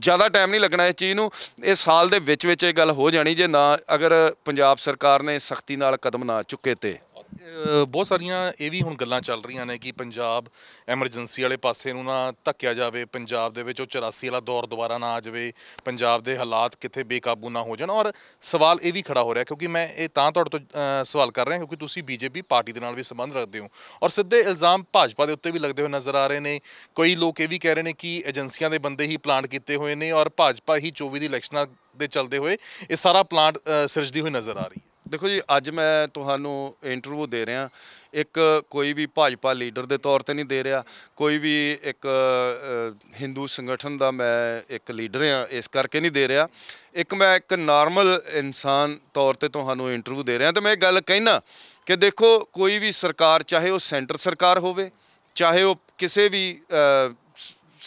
Speaker 1: ਜ਼ਿਆਦਾ ਟਾਈਮ ਨਹੀਂ ਲੱਗਣਾ ਇਸ ਚੀਜ਼ ਨੂੰ ਇਹ ਸਾਲ ਦੇ ਵਿੱਚ ਵਿੱਚ ਇਹ ਗੱਲ ਹੋ ਜਾਣੀ ਜੇ ਨਾ ਅਗਰ ਪੰਜਾਬ ਸਰਕਾਰ ਨੇ ਸਖਤੀ ਨਾਲ ਕਦਮ ਨਾ ਚੁੱਕੇ ਤੇ ਬਹੁਤ ਸਾਰੀਆਂ ਇਹ ਵੀ ਹੁਣ ਗੱਲਾਂ ਚੱਲ ਰਹੀਆਂ ਨੇ ਕਿ ਪੰਜਾਬ
Speaker 2: ਐਮਰਜੈਂਸੀ ਵਾਲੇ ਪਾਸੇ ਨੂੰ ਨਾ ਧੱਕਿਆ ਜਾਵੇ ਪੰਜਾਬ ਦੇ ਵਿੱਚ ਉਹ 84 ਵਾਲਾ ਦੌਰ ਦੁਬਾਰਾ ਨਾ ਆ ਜਾਵੇ ਪੰਜਾਬ ਦੇ ਹਾਲਾਤ ਕਿੱਥੇ ਬੇਕਾਬੂ ਨਾ ਹੋ ਜਾਣ ਔਰ ਸਵਾਲ ਇਹ ਵੀ ਖੜਾ ਹੋ ਰਿਹਾ ਕਿਉਂਕਿ ਮੈਂ ਇਹ ਤਾਂ ਤੁਹਾਡੇ ਤੋਂ ਸਵਾਲ ਕਰ ਰਿਹਾ ਕਿਉਂਕਿ ਤੁਸੀਂ ਬੀਜੇਪੀ ਪਾਰਟੀ ਦੇ ਨਾਲ ਵੀ ਸੰਬੰਧ ਰੱਖਦੇ ਹੋ ਔਰ ਸਿੱਧੇ ਇਲਜ਼ਾਮ ਭਾਜਪਾ ਦੇ ਉੱਤੇ ਵੀ ਲੱਗਦੇ ਹੋਏ ਨਜ਼ਰ ਆ ਰਹੇ ਨੇ ਕੋਈ ਲੋਕ ਇਹ ਵੀ ਕਹਿ ਰਹੇ ਨੇ ਕਿ ਏਜੰਸੀਆਂ ਦੇ ਬੰਦੇ ਹੀ ਪਲਾਨ ਕੀਤੇ ਹੋਏ ਨੇ ਔਰ ਭਾਜਪਾ ਹੀ 24 ਦੀ ਇਲੈਕਸ਼ਨਾਂ ਦੇ ਚੱਲਦੇ ਹੋਏ ਇਹ ਸਾਰਾ ਪਲਾਨ ਸਿਰਜਦੀ ਹੋਈ ਨਜ਼ਰ ਆ ਰਹੀ ਹੈ ਦੇਖੋ ਜੀ
Speaker 1: ਅੱਜ ਮੈਂ ਤੁਹਾਨੂੰ ਇੰਟਰਵਿਊ ਦੇ ਰਿਹਾ ਇੱਕ ਕੋਈ ਵੀ ਭਾਜਪਾ ਲੀਡਰ ਦੇ ਤੌਰ ਤੇ ਨਹੀਂ ਦੇ ਰਿਹਾ ਕੋਈ ਵੀ ਇੱਕ ਹਿੰਦੂ ਸੰਗਠਨ ਦਾ ਮੈਂ ਇੱਕ ਲੀਡਰ ਆ ਇਸ ਕਰਕੇ ਨਹੀਂ ਦੇ ਰਿਹਾ ਇੱਕ ਮੈਂ ਇੱਕ ਨਾਰਮਲ ਇਨਸਾਨ ਤੌਰ ਤੇ ਤੁਹਾਨੂੰ ਇੰਟਰਵਿਊ ਦੇ ਰਿਹਾ ਤੇ ਮੈਂ ਇਹ ਗੱਲ ਕਹਿਣਾ ਕਿ ਦੇਖੋ ਕੋਈ ਵੀ ਸਰਕਾਰ ਚਾਹੇ ਉਹ ਸੈਂਟਰ ਸਰਕਾਰ ਹੋਵੇ ਚਾਹੇ ਉਹ ਕਿਸੇ ਵੀ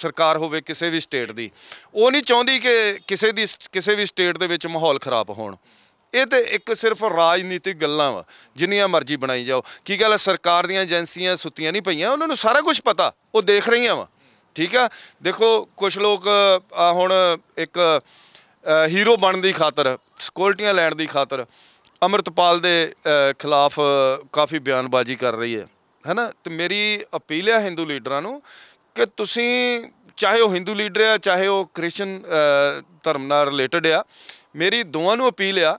Speaker 1: ਸਰਕਾਰ ਹੋਵੇ ਕਿਸੇ ਵੀ ਸਟੇਟ ਦੀ ਉਹ ਨਹੀਂ ਚਾਹੁੰਦੀ ਕਿ ਕਿਸੇ ਦੀ ਕਿਸੇ ਵੀ ਸਟੇਟ ਦੇ ਵਿੱਚ ਮਾਹੌਲ ਖਰਾਬ ਹੋਣ ਇਹ ਤੇ ਇੱਕ ਸਿਰਫ ਰਾਜਨੀਤਿਕ ਗੱਲਾਂ ਵਾ ਜਿੰਨੀਆਂ ਮਰਜ਼ੀ ਬਣਾਈ ਜਾਓ ਕੀ ਗੱਲ ਹੈ ਸਰਕਾਰ ਦੀਆਂ ਏਜੰਸੀਆਂ ਸੁੱਤੀਆਂ ਨਹੀਂ ਪਈਆਂ ਉਹਨਾਂ ਨੂੰ ਸਾਰਾ ਕੁਝ ਪਤਾ ਉਹ ਦੇਖ ਰਹੀਆਂ ਵਾ ਠੀਕ ਆ ਦੇਖੋ ਕੁਝ ਲੋਕ ਹੁਣ ਇੱਕ ਹੀਰੋ ਬਣਨ ਦੀ ਖਾਤਰ ਸਕਿਉਰਟੀਆਂ ਲੈਣ ਦੀ ਖਾਤਰ ਅਮਰਤਪਾਲ ਦੇ ਖਿਲਾਫ ਕਾਫੀ ਬਿਆਨਬਾਜ਼ੀ ਕਰ ਰਹੀ ਹੈ ਹੈਨਾ ਤੇ ਮੇਰੀ ਅਪੀਲ ਹੈ ਹਿੰਦੂ ਲੀਡਰਾਂ ਨੂੰ ਕਿ ਤੁਸੀਂ ਚਾਹੇ ਉਹ ਹਿੰਦੂ ਲੀਡਰ ਆ ਚਾਹੇ ਉਹ ਕ੍ਰਿਸਚਨ ਧਰਮ ਨਾਲ ਰਿਲੇਟਡ ਆ ਮੇਰੀ ਦੋਵਾਂ ਨੂੰ ਅਪੀਲ ਆ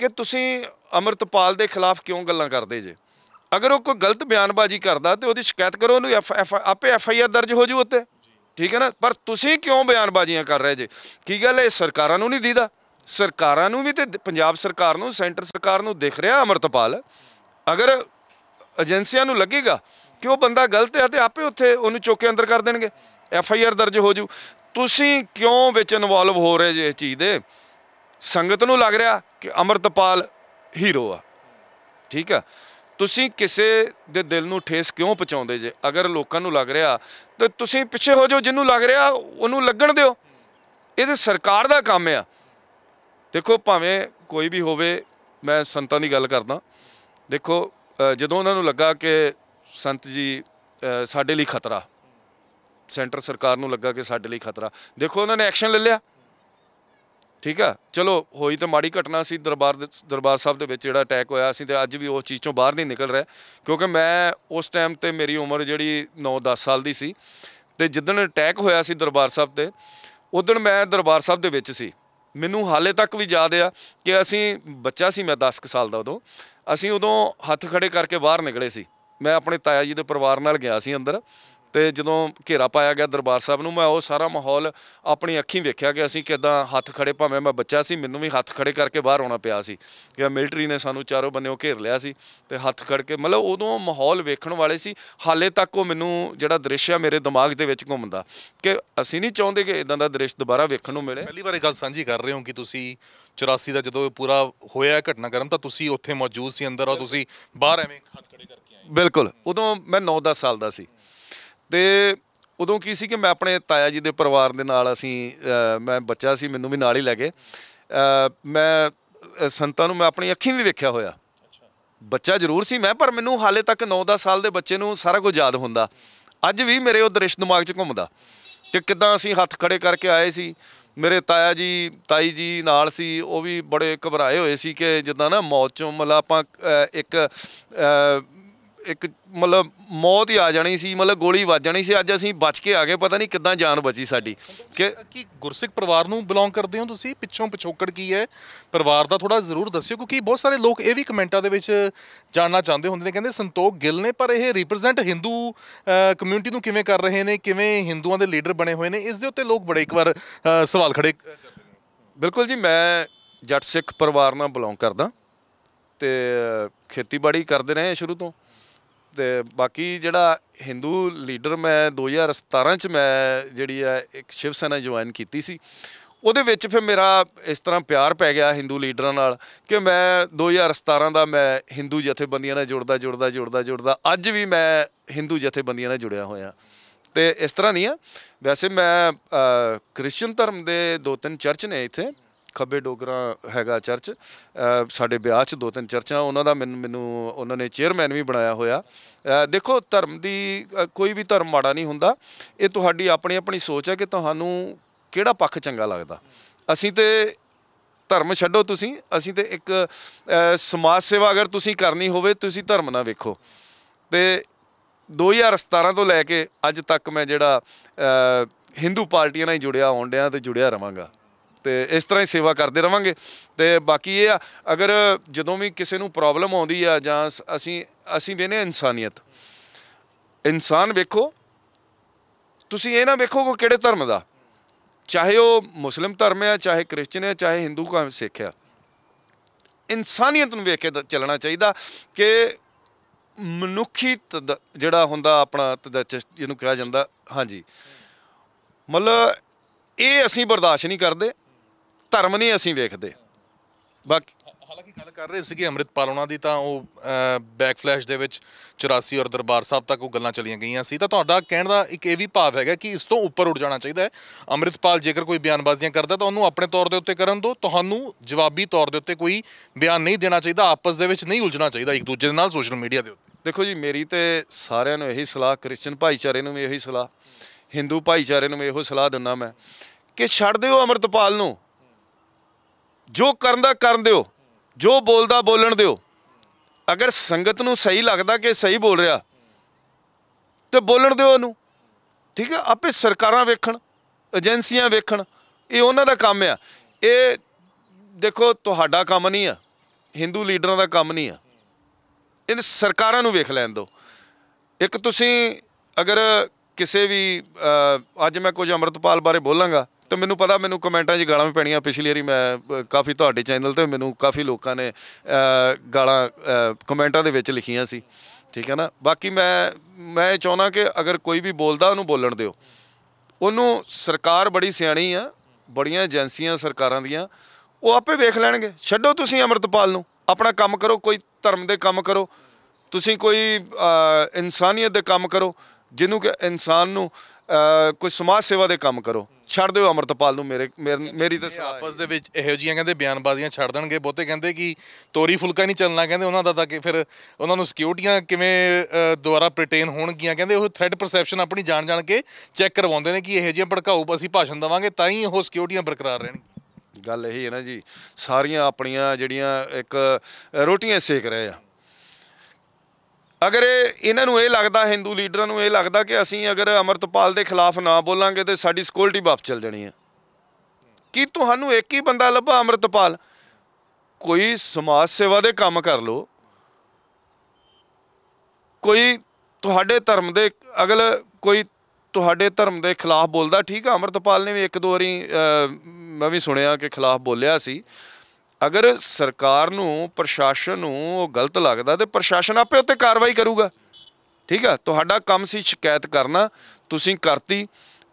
Speaker 1: ਕਿ ਤੁਸੀਂ ਅਮਰਤਪਾਲ ਦੇ ਖਿਲਾਫ ਕਿਉਂ ਗੱਲਾਂ ਕਰਦੇ ਜੇ ਅਗਰ ਉਹ ਕੋਈ ਗਲਤ ਬਿਆਨਬਾਜ਼ੀ ਕਰਦਾ ਤੇ ਉਹਦੀ ਸ਼ਿਕਾਇਤ ਕਰੋ ਉਹਨੂੰ ਐਫ ਐਫ ਆਪੇ ਐਫ ਆਈ ਆਰ ਦਰਜ ਹੋ ਜੂ ਉੱਤੇ ਠੀਕ ਹੈ ਨਾ ਪਰ ਤੁਸੀਂ ਕਿਉਂ ਬਿਆਨਬਾਜ਼ੀਆਂ ਕਰ ਰਹੇ ਜੇ ਕੀ ਗੱਲ ਹੈ ਸਰਕਾਰਾਂ ਨੂੰ ਨਹੀਂ ਦੀਦਾ ਸਰਕਾਰਾਂ ਨੂੰ ਵੀ ਤੇ ਪੰਜਾਬ ਸਰਕਾਰ ਨੂੰ ਸੈਂਟਰ ਸਰਕਾਰ ਨੂੰ ਦਿਖ ਰਿਹਾ ਅਮਰਤਪਾਲ ਅਗਰ ਏਜੰਸੀਆਂ ਨੂੰ ਲੱਗੇਗਾ ਕਿ ਉਹ ਬੰਦਾ ਗਲਤ ਹੈ ਤੇ ਆਪੇ ਉੱਥੇ ਉਹਨੂੰ ਚੋਕੇ ਅੰਦਰ ਕਰ ਦੇਣਗੇ ਐਫ ਆਈ ਆਰ ਦਰਜ ਹੋ ਜੂ ਤੁਸੀਂ ਕਿਉਂ ਵਿੱਚ ਇਨਵੋਲਵ ਹੋ ਰਹੇ ਜੇ ਇਸ ਚੀਜ਼ ਦੇ ਸੰਗਤ ਨੂੰ ਲੱਗ ਰਿਹਾ ਕਿ ਅਮਰਤਪਾਲ ਹੀਰੋ ਆ ਠੀਕ ਆ ਤੁਸੀਂ ਕਿਸੇ ਦੇ ਦਿਲ ਨੂੰ ਠੇਸ ਕਿਉਂ ਪਹੁੰਚਾਉਂਦੇ ਜੇ ਅਗਰ ਲੋਕਾਂ ਨੂੰ ਲੱਗ ਰਿਹਾ ਤੇ ਤੁਸੀਂ ਪਿੱਛੇ ਹੋ ਜਾਓ ਜਿਹਨੂੰ ਲੱਗ ਰਿਹਾ ਉਹਨੂੰ ਲੱਗਣ ਦਿਓ ਇਹ ਤੇ ਸਰਕਾਰ ਦਾ ਕੰਮ ਆ ਦੇਖੋ ਭਾਵੇਂ ਕੋਈ ਵੀ ਹੋਵੇ ਮੈਂ ਸੰਤਾਂ ਦੀ ਗੱਲ ਕਰਦਾ ਦੇਖੋ ਜਦੋਂ ਉਹਨਾਂ ਨੂੰ ਲੱਗਾ ਕਿ ਸੰਤ ਜੀ ਸਾਡੇ ਲਈ ਖਤਰਾ ਸੈਂਟਰ ਸਰਕਾਰ ਨੂੰ ਲੱਗਾ ਕਿ ਸਾਡੇ ਲਈ ਖਤਰਾ ਦੇਖੋ ਉਹਨਾਂ ਨੇ ਐਕਸ਼ਨ ਲੈ ਲਿਆ ਠੀਕ ਆ ਚਲੋ ਹੋਈ ਤਾਂ ਮਾੜੀ ਘਟਨਾ ਸੀ ਦਰਬਾਰ ਦਰਬਾਰ ਸਾਹਿਬ ਦੇ ਵਿੱਚ ਜਿਹੜਾ ਅਟੈਕ ਹੋਇਆ ਅਸੀਂ ਤੇ ਅੱਜ ਵੀ ਉਸ ਚੀਜ਼ ਤੋਂ ਬਾਹਰ ਨਹੀਂ ਨਿਕਲ ਰਿਹਾ ਕਿਉਂਕਿ ਮੈਂ ਉਸ ਟਾਈਮ ਤੇ ਮੇਰੀ ਉਮਰ ਜਿਹੜੀ 9-10 ਸਾਲ ਦੀ ਸੀ ਤੇ ਜਿੱਦਣ ਅਟੈਕ ਹੋਇਆ ਸੀ ਦਰਬਾਰ ਸਾਹਿਬ ਤੇ ਉਦੋਂ ਮੈਂ ਦਰਬਾਰ ਸਾਹਿਬ ਦੇ ਵਿੱਚ ਸੀ ਮੈਨੂੰ ਹਾਲੇ ਤੱਕ ਵੀ ਯਾਦ ਆ ਕਿ ਅਸੀਂ ਬੱਚਾ ਸੀ ਮੈਂ 10 ਸਾਲ ਦਾ ਉਦੋਂ ਅਸੀਂ ਉਦੋਂ ਹੱਥ ਖੜੇ ਕਰਕੇ ਬਾਹਰ ਨਿਕਲੇ ਸੀ ਮੈਂ ਆਪਣੇ ਤਾਇਆ ਜੀ ਦੇ ਪਰਿਵਾਰ ਨਾਲ ਗਿਆ ਸੀ ਅੰਦਰ ਤੇ ਜਦੋਂ ਘੇਰਾ ਪਾਇਆ ਗਿਆ ਦਰਬਾਰ ਸਾਹਿਬ ਨੂੰ ਮੈਂ ਉਹ ਸਾਰਾ ਮਾਹੌਲ ਆਪਣੀ ਅੱਖੀਂ ਵੇਖਿਆ ਕਿ ਅਸੀਂ ਕਿਦਾਂ ਹੱਥ ਖੜੇ ਭਾਵੇਂ ਮੈਂ ਬੱਚਾ ਸੀ ਮੈਨੂੰ ਵੀ ਹੱਥ ਖੜੇ ਕਰਕੇ ਬਾਹਰ ਆਉਣਾ ਪਿਆ ਸੀ ਕਿ ਮਿਲਟਰੀ ਨੇ ਸਾਨੂੰ ਚਾਰੋਂ ਬੰਨਿਓ ਘੇਰ ਲਿਆ ਸੀ ਤੇ ਹੱਥ ਖੜ ਕੇ ਮਤਲਬ ਉਦੋਂ ਮਾਹੌਲ ਵੇਖਣ ਵਾਲੇ ਸੀ ਹਾਲੇ ਤੱਕ ਉਹ ਮੈਨੂੰ ਜਿਹੜਾ ਦ੍ਰਿਸ਼ ਆ ਮੇਰੇ ਦਿਮਾਗ ਦੇ ਵਿੱਚ ਘੁੰਮਦਾ ਕਿ ਅਸੀਂ ਨਹੀਂ ਚਾਹੁੰਦੇ ਕਿ ਇਦਾਂ ਦਾ ਦ੍ਰਿਸ਼ ਦੁਬਾਰਾ ਵੇਖਣ ਨੂੰ
Speaker 2: ਮਿਲੇ ਪਹਿਲੀ ਵਾਰ ਇਹ ਗੱਲ ਸਾਂਝੀ ਕਰ ਰਹੇ ਹੋ ਕਿ ਤੁਸੀਂ 84 ਦਾ ਜਦੋਂ ਇਹ ਪੂਰਾ ਹੋਇਆ ਘਟਨਾਕ੍ਰਮ ਤਾਂ ਤੁਸੀਂ ਉੱਥੇ
Speaker 1: ਮੌਜੂਦ ਸੀ ਅੰਦਰ ਔਰ ਤੁਸੀਂ ਬਾਹਰ ਐਵੇਂ ਹੱਥ ਖੜੇ ਕਰਕੇ ਆਏ ਬਿਲਕੁਲ ਉਦੋਂ ਮੈਂ 9-10 ਸਾਲ ਦਾ ਸੀ ਤੇ ਉਦੋਂ ਕੀ ਸੀ ਕਿ ਮੈਂ ਆਪਣੇ ਤਾਇਆ ਜੀ ਦੇ ਪਰਿਵਾਰ ਦੇ ਨਾਲ ਅਸੀਂ ਮੈਂ ਬੱਚਾ ਸੀ ਮੈਨੂੰ ਵੀ ਨਾਲ ਹੀ ਲੈ ਗਏ ਮੈਂ ਸੰਤਾਂ ਨੂੰ ਮੈਂ ਆਪਣੀ ਅੱਖੀਂ ਵੀ ਵੇਖਿਆ ਹੋਇਆ ਬੱਚਾ ਜ਼ਰੂਰ ਸੀ ਮੈਂ ਪਰ ਮੈਨੂੰ ਹਾਲੇ ਤੱਕ 9-10 ਸਾਲ ਦੇ ਬੱਚੇ ਨੂੰ ਸਾਰਾ ਕੁਝ ਯਾਦ ਹੁੰਦਾ ਅੱਜ ਵੀ ਮੇਰੇ ਉਹ ਦ੍ਰਿਸ਼ ਦਿਮਾਗ 'ਚ ਘੁੰਮਦਾ ਕਿ ਕਿਦਾਂ ਅਸੀਂ ਹੱਥ ਖੜੇ ਕਰਕੇ ਆਏ ਸੀ ਮੇਰੇ ਤਾਇਆ ਜੀ ਤਾਈ ਜੀ ਨਾਲ ਸੀ ਉਹ ਵੀ ਬੜੇ ਘਬਰਾਏ ਹੋਏ ਸੀ ਕਿ ਜਿੱਦਾਂ ਨਾ ਮੌਤ ਚੋਂ ਮਲਾ ਆਪਾਂ ਇੱਕ ਇੱਕ ਮਤਲਬ ਮੌਤ ਹੀ ਆ ਜਾਣੀ ਸੀ ਮਤਲਬ ਗੋਲੀ ਵੱਜ ਜਾਣੀ ਸੀ ਅੱਜ ਅਸੀਂ ਬਚ ਕੇ ਆ ਗਏ ਪਤਾ ਨਹੀਂ ਕਿੱਦਾਂ ਜਾਨ ਬਚੀ ਸਾਡੀ ਕਿ ਕੀ ਗੁਰਸਿੱਖ ਪਰਿਵਾਰ
Speaker 2: ਨੂੰ ਬਿਲੋਂਗ ਕਰਦੇ ਹੋ ਤੁਸੀਂ ਪਿੱਛੋਂ ਪਿਛੋਕੜ ਕੀ ਹੈ ਪਰਿਵਾਰ ਦਾ ਥੋੜਾ ਜ਼ਰੂਰ ਦੱਸਿਓ ਕਿਉਂਕਿ ਬਹੁਤ ਸਾਰੇ ਲੋਕ ਇਹ ਵੀ ਕਮੈਂਟਾਂ ਦੇ ਵਿੱਚ ਜਾਣਨਾ ਚਾਹੁੰਦੇ ਹੁੰਦੇ ਨੇ ਕਹਿੰਦੇ ਸੰਤੋਖ ਗਿੱਲ ਨੇ ਪਰ ਇਹ ਰਿਪਰੈਜ਼ੈਂਟ ਹਿੰਦੂ ਕਮਿਊਨਿਟੀ ਨੂੰ ਕਿਵੇਂ ਕਰ ਰਹੇ ਨੇ ਕਿਵੇਂ ਹਿੰਦੂਆਂ ਦੇ ਲੀਡਰ ਬਣੇ ਹੋਏ ਨੇ ਇਸ ਦੇ ਉੱਤੇ ਲੋਕ ਬੜੇ ਇੱਕ ਵਾਰ ਸਵਾਲ ਖੜੇ
Speaker 1: ਬਿਲਕੁਲ ਜੀ ਮੈਂ ਜੱਟ ਸਿੱਖ ਪਰਿਵਾਰ ਨਾਲ ਬਿਲੋਂਗ ਕਰਦਾ ਤੇ ਖੇਤੀਬਾੜੀ ਕਰਦੇ ਰਹੇ ਸ਼ੁਰੂ ਤੋਂ ਤੇ ਬਾਕੀ ਜਿਹੜਾ ਹਿੰਦੂ ਲੀਡਰ ਮੈਂ 2017 ਚ ਮੈਂ ਜਿਹੜੀ ਹੈ ਇੱਕ ਸ਼ਿਵ ਸੈਨਾ ਜੁਆਇਨ ਕੀਤੀ ਸੀ ਉਹਦੇ ਵਿੱਚ ਫਿਰ ਮੇਰਾ ਇਸ ਤਰ੍ਹਾਂ ਪਿਆਰ ਪੈ ਗਿਆ ਹਿੰਦੂ ਲੀਡਰਾਂ ਨਾਲ ਕਿ ਮੈਂ 2017 ਦਾ ਮੈਂ ਹਿੰਦੂ ਜਥੇਬੰਦੀਆਂ ਨਾਲ ਜੁੜਦਾ ਜੁੜਦਾ ਜੁੜਦਾ ਜੁੜਦਾ ਅੱਜ ਵੀ ਮੈਂ ਹਿੰਦੂ ਜਥੇਬੰਦੀਆਂ ਨਾਲ ਜੁੜਿਆ ਹੋਇਆ ਤੇ ਇਸ ਤਰ੍ਹਾਂ ਨਹੀਂ ਆ ਵੈਸੇ ਮੈਂ ਕ੍ਰਿਸਚੀਅਨ ਧਰਮ ਦੇ ਦੋ ਤਿੰਨ ਚਰਚ ਨੇ ਇੱਥੇ ਖੱਬੇ ਡੋਗਰਾ ਹੈਗਾ ਚਰਚ ਸਾਡੇ ਵਿਆਹ 'ਚ ਦੋ ਤਿੰਨ ਚਰਚਾਂ ਉਹਨਾਂ ਦਾ ਮੈਨੂੰ ਉਹਨਾਂ ਨੇ ਚੇਅਰਮੈਨ ਵੀ ਬਣਾਇਆ ਹੋਇਆ ਦੇਖੋ ਧਰਮ ਦੀ ਕੋਈ ਵੀ ਧਰਮ ਮਾੜਾ ਨਹੀਂ ਹੁੰਦਾ ਇਹ ਤੁਹਾਡੀ ਆਪਣੀ ਆਪਣੀ ਸੋਚ ਹੈ ਕਿ ਤੁਹਾਨੂੰ ਕਿਹੜਾ ਪੱਖ ਚੰਗਾ ਲੱਗਦਾ ਅਸੀਂ ਤੇ ਧਰਮ ਛੱਡੋ ਤੁਸੀਂ ਅਸੀਂ ਤੇ ਇੱਕ ਸਮਾਜ ਸੇਵਾ ਅਗਰ ਤੁਸੀਂ ਕਰਨੀ ਹੋਵੇ ਤੁਸੀਂ ਧਰਮ ਨਾ ਵੇਖੋ ਤੇ 2017 ਤੋਂ ਲੈ ਕੇ ਅੱਜ ਤੱਕ ਮੈਂ ਜਿਹੜਾ ਹਿੰਦੂ ਪਾਰਟੀਆਂ ਨਾਲ ਹੀ ਜੁੜਿਆ ਹੋਣ ਡਿਆ ਤੇ ਜੁੜਿਆ ਰਵਾਂਗਾ ਤੇ ਇਸ ਤਰ੍ਹਾਂ ਹੀ ਸੇਵਾ ਕਰਦੇ ਰਵਾਂਗੇ ਤੇ ਬਾਕੀ ਇਹ ਆ ਅਗਰ ਜਦੋਂ ਵੀ ਕਿਸੇ ਨੂੰ ਪ੍ਰੋਬਲਮ ਆਉਂਦੀ ਆ ਜਾਂ ਅਸੀਂ ਅਸੀਂ ਵੇਨੇ ਇਨਸਾਨੀਅਤ ਇਨਸਾਨ ਵੇਖੋ ਤੁਸੀਂ ਇਹ ਨਾ ਵੇਖੋ ਕੋ ਕਿਹੜੇ ਧਰਮ ਦਾ ਚਾਹੇ ਉਹ ਮੁਸਲਮ ਧਰਮ ਹੈ ਚਾਹੇ ਕ੍ਰਿਸਚੀਅਨ ਹੈ ਚਾਹੇ ਹਿੰਦੂ ਕਾ ਸਿੱਖ ਹੈ ਇਨਸਾਨੀਅਤ ਨੂੰ ਵੇਖ ਕੇ ਚੱਲਣਾ ਚਾਹੀਦਾ ਕਿ ਮਨੁੱਖੀ ਜਿਹੜਾ ਹੁੰਦਾ ਆਪਣਾ ਜਿਹਨੂੰ ਕਿਹਾ ਜਾਂਦਾ ਹਾਂਜੀ ਮਤਲਬ ਇਹ ਅਸੀਂ ਬਰਦਾਸ਼ਤ ਨਹੀਂ ਕਰਦੇ ਧਰਮ ਨਹੀਂ ਅਸੀਂ ਵੇਖਦੇ ਬਾਕੀ ਹਾਲਾਂਕਿ ਗੱਲ ਕਰ ਰਹੇ ਸੀਗੇ ਅੰਮ੍ਰਿਤਪਾਲ
Speaker 2: ਉਹਨਾਂ ਦੀ ਤਾਂ ਉਹ ਬੈਕਫਲੈਸ਼ ਦੇ ਵਿੱਚ 84 ਔਰ ਦਰਬਾਰ ਸਾਹਿਬ ਤੱਕ ਉਹ ਗੱਲਾਂ ਚਲੀਆਂ ਗਈਆਂ ਸੀ ਤਾਂ ਤੁਹਾਡਾ ਕਹਿਣ ਦਾ ਇੱਕ ਇਹ ਵੀ ਭਾਵ ਹੈਗਾ ਕਿ ਇਸ ਤੋਂ ਉੱਪਰ ਉੱਡ ਜਾਣਾ ਚਾਹੀਦਾ ਹੈ ਅੰਮ੍ਰਿਤਪਾਲ ਜੇਕਰ ਕੋਈ ਬਿਆਨਬਾਜ਼ੀਆਂ ਕਰਦਾ ਤਾਂ ਉਹਨੂੰ ਆਪਣੇ ਤੌਰ ਦੇ ਉੱਤੇ ਕਰਨ ਦਿਓ ਤੁਹਾਨੂੰ ਜਵਾਬੀ ਤੌਰ ਦੇ ਉੱਤੇ ਕੋਈ ਬਿਆਨ ਨਹੀਂ ਦੇਣਾ ਚਾਹੀਦਾ ਆਪਸ ਦੇ
Speaker 1: ਵਿੱਚ ਨਹੀਂ ਉਲਝਣਾ ਚਾਹੀਦਾ ਇੱਕ ਦੂਜੇ ਦੇ ਨਾਲ ਸੋਸ਼ਲ ਮੀਡੀਆ ਦੇ ਉੱਤੇ ਦੇਖੋ ਜੀ ਮੇਰੀ ਤੇ ਸਾਰਿਆਂ ਨੂੰ ਇਹੀ ਸਲਾਹ ਕ੍ਰਿਸਚਨ ਭਾਈਚਾਰੇ ਨੂੰ ਵੀ ਇਹੀ ਸਲਾਹ ਹਿੰਦੂ ਭਾਈਚਾਰੇ ਨੂੰ ਵੀ ਇਹੋ ਸਲਾਹ ਦਿੰਦਾ ਮੈਂ ਕਿ ਛੱਡ ਦਿਓ ਅੰਮ੍ਰਿਤਪਾਲ ਨੂੰ ਜੋ ਕਰਨ ਦਾ ਕਰਨ ਦਿਓ ਜੋ ਬੋਲਦਾ ਬੋਲਣ ਦਿਓ ਅਗਰ ਸੰਗਤ ਨੂੰ ਸਹੀ ਲੱਗਦਾ ਕਿ ਸਹੀ ਬੋਲ ਰਿਹਾ ਤੇ ਬੋਲਣ ਦਿਓ ਉਹਨੂੰ ਠੀਕ ਹੈ ਆਪੇ ਸਰਕਾਰਾਂ ਵੇਖਣ ਏਜੰਸੀਆਂ ਵੇਖਣ ਇਹ ਉਹਨਾਂ ਦਾ ਕੰਮ ਆ ਇਹ ਦੇਖੋ ਤੁਹਾਡਾ ਕੰਮ ਨਹੀਂ ਆ ਹਿੰਦੂ ਲੀਡਰਾਂ ਦਾ ਕੰਮ ਨਹੀਂ ਆ ਇਹ ਸਰਕਾਰਾਂ ਨੂੰ ਵੇਖ ਲੈਣ ਦਿਓ ਇੱਕ ਤੁਸੀਂ ਅਗਰ ਕਿਸੇ ਵੀ ਅੱਜ ਮੈਂ ਕੁਝ ਅਮਰਤਪਾਲ ਬਾਰੇ ਬੋਲਾਂਗਾ ਤੇ ਮੈਨੂੰ ਪਤਾ ਮੈਨੂੰ ਕਮੈਂਟਾਂ 'ਚ ਗਾਲਾਂ ਵੀ ਪੈਣੀਆਂ ਪਿਛਲੀ ਵਾਰੀ ਮੈਂ ਕਾਫੀ ਤੁਹਾਡੇ ਚੈਨਲ ਤੇ ਮੈਨੂੰ ਕਾਫੀ ਲੋਕਾਂ ਨੇ ਗਾਲਾਂ ਕਮੈਂਟਾਂ ਦੇ ਵਿੱਚ ਲਿਖੀਆਂ ਸੀ ਠੀਕ ਹੈ ਨਾ ਬਾਕੀ ਮੈਂ ਮੈਂ ਚਾਹੁੰਦਾ ਕਿ ਅਗਰ ਕੋਈ ਵੀ ਬੋਲਦਾ ਉਹਨੂੰ ਬੋਲਣ ਦਿਓ ਉਹਨੂੰ ਸਰਕਾਰ ਬੜੀ ਸਿਆਣੀ ਆ ਬੜੀਆਂ ਏਜੰਸੀਆਂ ਸਰਕਾਰਾਂ ਦੀਆਂ ਉਹ ਆਪੇ ਵੇਖ ਲੈਣਗੇ ਛੱਡੋ ਤੁਸੀਂ ਅਮਰਤਪਾਲ ਨੂੰ ਆਪਣਾ ਕੰਮ ਕਰੋ ਕੋਈ ਧਰਮ ਦੇ ਕੰਮ ਕਰੋ ਤੁਸੀਂ ਕੋਈ ਇਨਸਾਨੀਅਤ ਦੇ ਕੰਮ ਕਰੋ ਜਿਹਨੂੰ ਕਿ ਇਨਸਾਨ ਨੂੰ ਕੋਈ ਸਮਾਜ ਸੇਵਾ ਦੇ ਕੰਮ ਕਰੋ ਛੱਡ ਦਿਓ ਅਮਰਤਪਾਲ ਨੂੰ ਮੇਰੇ ਮੇਰੀ
Speaker 2: ਤਾਂ ਆਪਸ ਦੇ ਵਿੱਚ ਇਹੋ ਜੀਆਂ ਕਹਿੰਦੇ ਬਿਆਨਬਾਜ਼ੀਆਂ ਛੱਡ ਦੇਣਗੇ ਬਹੁਤੇ ਕਹਿੰਦੇ ਕਿ ਤੋਰੀ ਫੁਲਕਾ ਨਹੀਂ ਚੱਲਣਾ ਕਹਿੰਦੇ ਉਹਨਾਂ ਦਾ ਤਾਂ ਕਿ ਫਿਰ ਉਹਨਾਂ ਨੂੰ ਸਿਕਿਉਰਟੀਆਂ ਕਿਵੇਂ ਦੁਆਰਾ ਪ੍ਰਟੇਨ ਹੋਣਗੀਆਂ ਕਹਿੰਦੇ ਉਹ ਥ੍ਰੈਟ
Speaker 1: ਪਰਸੈਪਸ਼ਨ ਆਪਣੀ ਜਾਣ ਜਾਣ ਕੇ ਚੈੱਕ ਕਰਵਾਉਂਦੇ ਨੇ ਕਿ
Speaker 2: ਇਹੋ ਜੀਆਂ ਭੜਕਾਊ ਅਸੀਂ ਭਾਸ਼ਣ ਦਵਾਂਗੇ ਤਾਂ ਹੀ ਉਹ ਸਿਕਿਉਰਟੀਆਂ ਬਰਕਰਾਰ
Speaker 1: ਰਹਿਣਗੀਆਂ ਗੱਲ ਇਹ ਹੈ ਨਾ ਜੀ ਸਾਰੀਆਂ ਆਪਣੀਆਂ ਜਿਹੜੀਆਂ ਇੱਕ ਰੋਟੀਆਂ ਸੇਕ ਰਹੇ ਆ ਅਗਰ ਇਹਨਾਂ ਨੂੰ ਇਹ ਲੱਗਦਾ ਹਿੰਦੂ ਲੀਡਰਾਂ ਨੂੰ ਇਹ ਲੱਗਦਾ ਕਿ ਅਸੀਂ ਅਗਰ ਅਮਰਤਪਾਲ ਦੇ ਖਿਲਾਫ ਨਾ ਬੋਲਾਂਗੇ ਤੇ ਸਾਡੀ ਸਿਕਿਉਰਿਟੀ ਵਾਪਸ ਚਲ ਜਾਣੀ ਹੈ ਕੀ ਤੁਹਾਨੂੰ ਇੱਕ ਹੀ ਬੰਦਾ ਲੱਭਾ ਅਮਰਤਪਾਲ ਕੋਈ ਸਮਾਜ ਸੇਵਾ ਦੇ ਕੰਮ ਕਰ ਲੋ ਕੋਈ ਤੁਹਾਡੇ ਧਰਮ ਦੇ ਅਗਲ ਕੋਈ ਤੁਹਾਡੇ ਧਰਮ ਦੇ ਖਿਲਾਫ ਬੋਲਦਾ ਠੀਕ ਆ ਅਮਰਤਪਾਲ ਨੇ ਵੀ ਇੱਕ ਦੋ ਵਾਰੀ ਮੈਂ ਵੀ ਸੁਣਿਆ ਕਿ ਖਿਲਾਫ ਬੋਲਿਆ ਸੀ ਅਗਰ ਸਰਕਾਰ ਨੂੰ ਪ੍ਰਸ਼ਾਸਨ ਨੂੰ ਉਹ ਗਲਤ ਲੱਗਦਾ ਤੇ ਪ੍ਰਸ਼ਾਸਨ ਆਪੇ ਉੱਤੇ ਕਾਰਵਾਈ ਕਰੂਗਾ ਠੀਕ ਆ ਤੁਹਾਡਾ ਕੰਮ ਸੀ ਸ਼ਿਕਾਇਤ ਕਰਨਾ ਤੁਸੀਂ ਕਰਤੀ